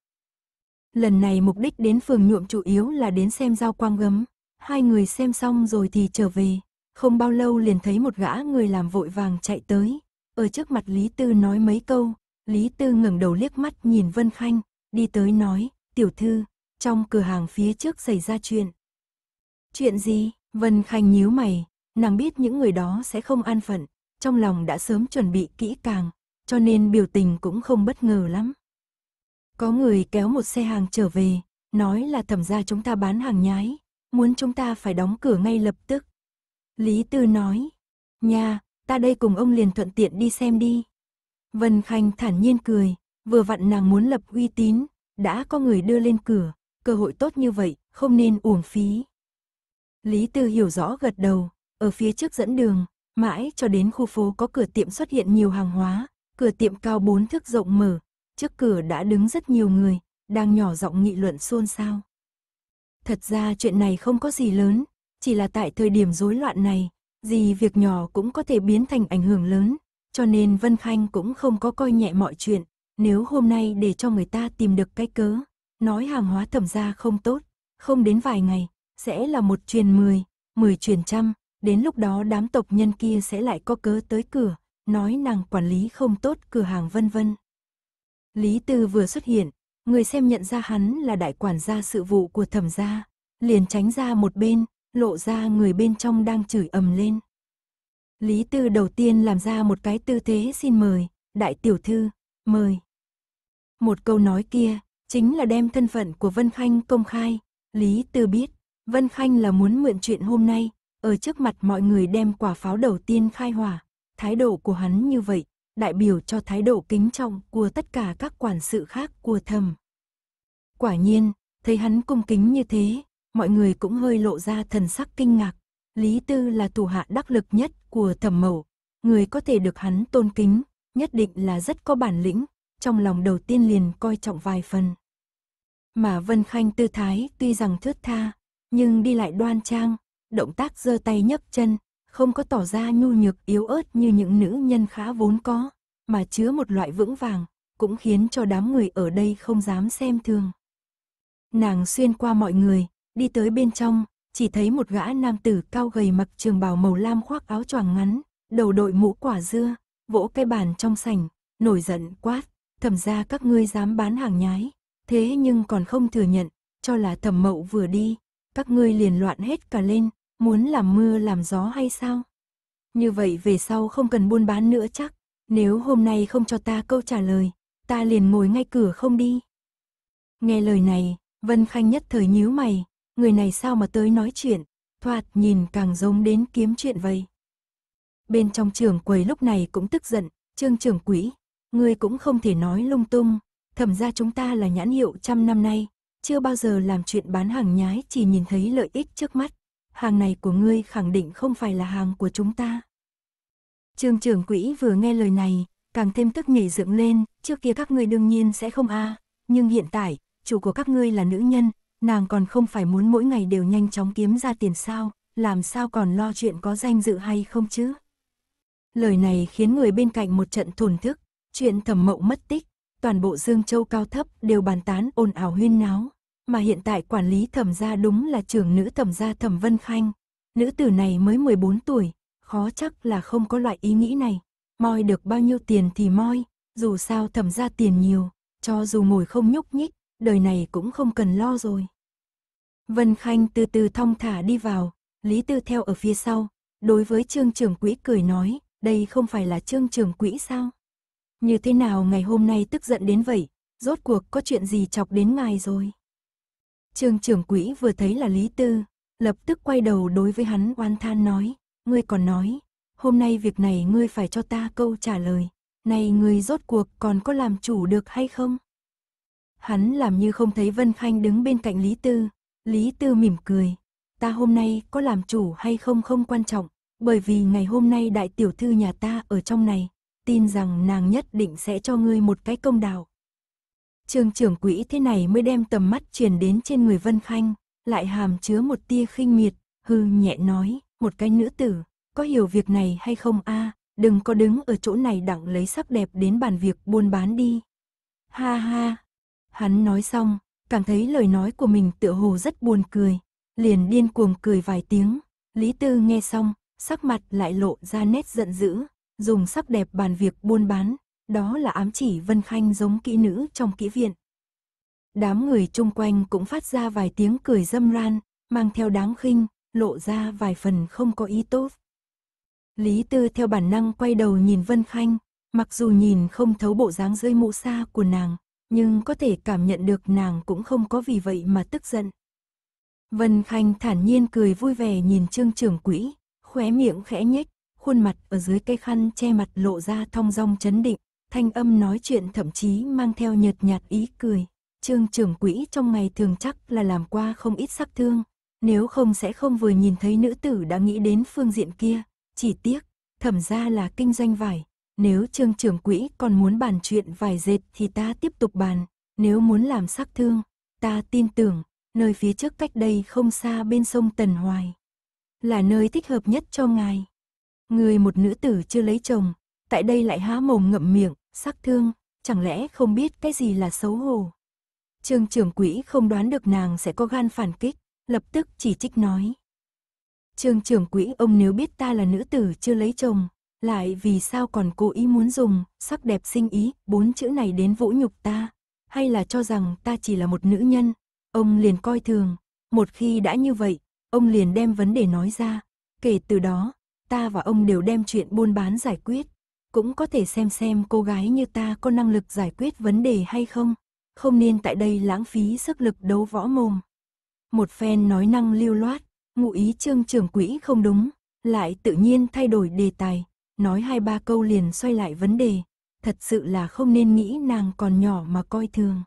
Lần này mục đích đến phường nhuộm chủ yếu là đến xem giao quang gấm, hai người xem xong rồi thì trở về, không bao lâu liền thấy một gã người làm vội vàng chạy tới, ở trước mặt Lý Tư nói mấy câu, Lý Tư ngẩng đầu liếc mắt nhìn Vân Khanh, đi tới nói, tiểu thư, trong cửa hàng phía trước xảy ra chuyện. Chuyện gì? Vân Khanh nhíu mày, nàng biết những người đó sẽ không an phận, trong lòng đã sớm chuẩn bị kỹ càng, cho nên biểu tình cũng không bất ngờ lắm. Có người kéo một xe hàng trở về, nói là thẩm ra chúng ta bán hàng nhái, muốn chúng ta phải đóng cửa ngay lập tức. Lý Tư nói, nha, ta đây cùng ông liền thuận tiện đi xem đi. Vân Khanh thản nhiên cười, vừa vặn nàng muốn lập uy tín, đã có người đưa lên cửa, cơ hội tốt như vậy, không nên uổng phí. Lý Tư hiểu rõ gật đầu, ở phía trước dẫn đường, mãi cho đến khu phố có cửa tiệm xuất hiện nhiều hàng hóa, cửa tiệm cao bốn thước rộng mở, trước cửa đã đứng rất nhiều người, đang nhỏ giọng nghị luận xôn xao. Thật ra chuyện này không có gì lớn, chỉ là tại thời điểm rối loạn này, gì việc nhỏ cũng có thể biến thành ảnh hưởng lớn, cho nên Vân Khanh cũng không có coi nhẹ mọi chuyện, nếu hôm nay để cho người ta tìm được cái cớ, nói hàng hóa thẩm ra không tốt, không đến vài ngày, sẽ là một truyền mười, mười truyền trăm, đến lúc đó đám tộc nhân kia sẽ lại có cớ tới cửa, nói nàng quản lý không tốt cửa hàng vân vân. Lý Tư vừa xuất hiện, người xem nhận ra hắn là đại quản gia sự vụ của thẩm gia, liền tránh ra một bên, lộ ra người bên trong đang chửi ầm lên. Lý Tư đầu tiên làm ra một cái tư thế xin mời, đại tiểu thư, mời. Một câu nói kia, chính là đem thân phận của Vân Khanh công khai. Lý Tư biết, Vân Khanh là muốn mượn chuyện hôm nay, ở trước mặt mọi người đem quả pháo đầu tiên khai hỏa. Thái độ của hắn như vậy, đại biểu cho thái độ kính trọng của tất cả các quản sự khác của thầm. Quả nhiên, thấy hắn cung kính như thế, mọi người cũng hơi lộ ra thần sắc kinh ngạc. Lý Tư là thủ hạ đắc lực nhất của thẩm mẫu, người có thể được hắn tôn kính, nhất định là rất có bản lĩnh, trong lòng đầu tiên liền coi trọng vài phần. Mà Vân Khanh tư thái tuy rằng thướt tha, nhưng đi lại đoan trang, động tác giơ tay nhấc chân, không có tỏ ra nhu nhược yếu ớt như những nữ nhân khá vốn có, mà chứa một loại vững vàng, cũng khiến cho đám người ở đây không dám xem thường. Nàng xuyên qua mọi người, đi tới bên trong, chỉ thấy một gã nam tử cao gầy mặc trường bào màu lam khoác áo choàng ngắn, đầu đội mũ quả dưa, vỗ cái bàn trong sảnh, nổi giận quát, thẩm ra các ngươi dám bán hàng nhái, thế nhưng còn không thừa nhận, cho là thẩm mậu vừa đi, các ngươi liền loạn hết cả lên, muốn làm mưa làm gió hay sao? Như vậy về sau không cần buôn bán nữa chắc, nếu hôm nay không cho ta câu trả lời, ta liền ngồi ngay cửa không đi. Nghe lời này, Vân Khanh nhất thời nhíu mày, người này sao mà tới nói chuyện, thoạt nhìn càng giống đến kiếm chuyện vậy. Bên trong trường quầy lúc này cũng tức giận, trương trưởng quỹ, người cũng không thể nói lung tung, thẩm ra chúng ta là nhãn hiệu trăm năm nay, chưa bao giờ làm chuyện bán hàng nhái chỉ nhìn thấy lợi ích trước mắt, hàng này của ngươi khẳng định không phải là hàng của chúng ta. Trương trưởng quỹ vừa nghe lời này, càng thêm tức nhảy dựng lên, trước kia các ngươi đương nhiên sẽ không a, nhưng hiện tại, chủ của các ngươi là nữ nhân, nàng còn không phải muốn mỗi ngày đều nhanh chóng kiếm ra tiền sao, làm sao còn lo chuyện có danh dự hay không chứ. Lời này khiến người bên cạnh một trận thổn thức, chuyện thẩm mậu mất tích, toàn bộ Dương Châu cao thấp đều bàn tán ồn ào huyên náo, mà hiện tại quản lý thẩm gia đúng là trưởng nữ thẩm gia thẩm Vân Khanh. Nữ tử này mới 14 tuổi, khó chắc là không có loại ý nghĩ này, moi được bao nhiêu tiền thì moi, dù sao thẩm gia tiền nhiều, cho dù ngồi không nhúc nhích, đời này cũng không cần lo rồi. Vân Khanh từ từ thong thả đi vào, Lý Tư theo ở phía sau, đối với Trương Trưởng Quỹ cười nói, đây không phải là Trương Trưởng Quỹ sao? Như thế nào ngày hôm nay tức giận đến vậy, rốt cuộc có chuyện gì chọc đến ngài rồi? Trương Trưởng Quỹ vừa thấy là Lý Tư, lập tức quay đầu đối với hắn oan than nói, ngươi còn nói, hôm nay việc này ngươi phải cho ta câu trả lời, này ngươi rốt cuộc còn có làm chủ được hay không? Hắn làm như không thấy Vân Khanh đứng bên cạnh Lý Tư. Lý Tư mỉm cười. Ta hôm nay có làm chủ hay không không quan trọng, bởi vì ngày hôm nay đại tiểu thư nhà ta ở trong này, tin rằng nàng nhất định sẽ cho ngươi một cái công đạo. Trường trưởng quỹ thế này mới đem tầm mắt chuyển đến trên người Vân Khanh, lại hàm chứa một tia khinh miệt, hư nhẹ nói, một cái nữ tử, có hiểu việc này hay không a đừng có đứng ở chỗ này đặng lấy sắc đẹp đến bàn việc buôn bán đi. Ha ha, Hắn nói xong, cảm thấy lời nói của mình tựa hồ rất buồn cười, liền điên cuồng cười vài tiếng. Lý Tư nghe xong, sắc mặt lại lộ ra nét giận dữ, dùng sắc đẹp bàn việc buôn bán, đó là ám chỉ Vân Khanh giống kỹ nữ trong kỹ viện. Đám người chung quanh cũng phát ra vài tiếng cười dâm ran, mang theo đáng khinh, lộ ra vài phần không có ý tốt. Lý Tư theo bản năng quay đầu nhìn Vân Khanh, mặc dù nhìn không thấu bộ dáng rơi mũ xa của nàng, nhưng có thể cảm nhận được nàng cũng không có vì vậy mà tức giận. Vân Khanh thản nhiên cười vui vẻ nhìn Trương trưởng quỹ, khóe miệng khẽ nhếch, khuôn mặt ở dưới cây khăn che mặt lộ ra thong dong chấn định, thanh âm nói chuyện thậm chí mang theo nhợt nhạt ý cười. Trương trưởng quỹ trong ngày thường chắc là làm qua không ít sắc thương, nếu không sẽ không vừa nhìn thấy nữ tử đã nghĩ đến phương diện kia, chỉ tiếc, thẩm ra là kinh doanh vải, nếu trương trưởng quỹ còn muốn bàn chuyện vài dệt thì ta tiếp tục bàn. Nếu muốn làm sắc thương, ta tin tưởng, nơi phía trước cách đây không xa bên sông Tần Hoài. Là nơi thích hợp nhất cho ngài. Người một nữ tử chưa lấy chồng, tại đây lại há mồm ngậm miệng, sắc thương, chẳng lẽ không biết cái gì là xấu hổ. Trương trưởng quỹ không đoán được nàng sẽ có gan phản kích, lập tức chỉ trích nói. Trương trưởng quỹ ông nếu biết ta là nữ tử chưa lấy chồng, lại vì sao còn cố ý muốn dùng, sắc đẹp sinh ý, bốn chữ này đến vũ nhục ta, hay là cho rằng ta chỉ là một nữ nhân, ông liền coi thường, một khi đã như vậy, ông liền đem vấn đề nói ra, kể từ đó, ta và ông đều đem chuyện buôn bán giải quyết, cũng có thể xem xem cô gái như ta có năng lực giải quyết vấn đề hay không, không nên tại đây lãng phí sức lực đấu võ mồm. Một phen nói năng lưu loát, ngụ ý trương trưởng quỹ không đúng, lại tự nhiên thay đổi đề tài nói hai ba câu liền xoay lại vấn đề, thật sự là không nên nghĩ nàng còn nhỏ mà coi thường.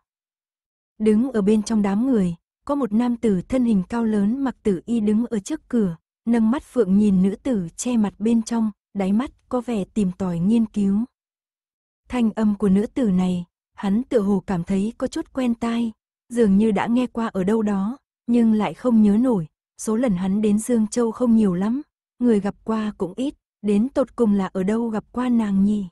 Đứng ở bên trong đám người, có một nam tử thân hình cao lớn mặc tử y đứng ở trước cửa, nâng mắt phượng nhìn nữ tử che mặt bên trong, đáy mắt có vẻ tìm tòi nghiên cứu. Thanh âm của nữ tử này, hắn tự hồ cảm thấy có chút quen tai, dường như đã nghe qua ở đâu đó, nhưng lại không nhớ nổi, số lần hắn đến Dương Châu không nhiều lắm, người gặp qua cũng ít, Đến tột cùng là ở đâu gặp qua nàng nhỉ?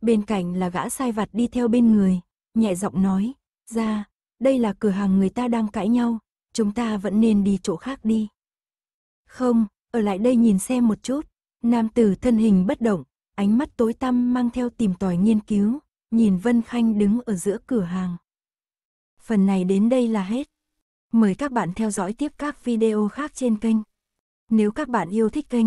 Bên cạnh là gã sai vặt đi theo bên người, nhẹ giọng nói, ra, đây là cửa hàng người ta đang cãi nhau, chúng ta vẫn nên đi chỗ khác đi. Không, ở lại đây nhìn xem một chút, nam tử thân hình bất động, ánh mắt tối tăm mang theo tìm tòi nghiên cứu, nhìn Vân Khanh đứng ở giữa cửa hàng. Phần này đến đây là hết. Mời các bạn theo dõi tiếp các video khác trên kênh. Nếu các bạn yêu thích kênh,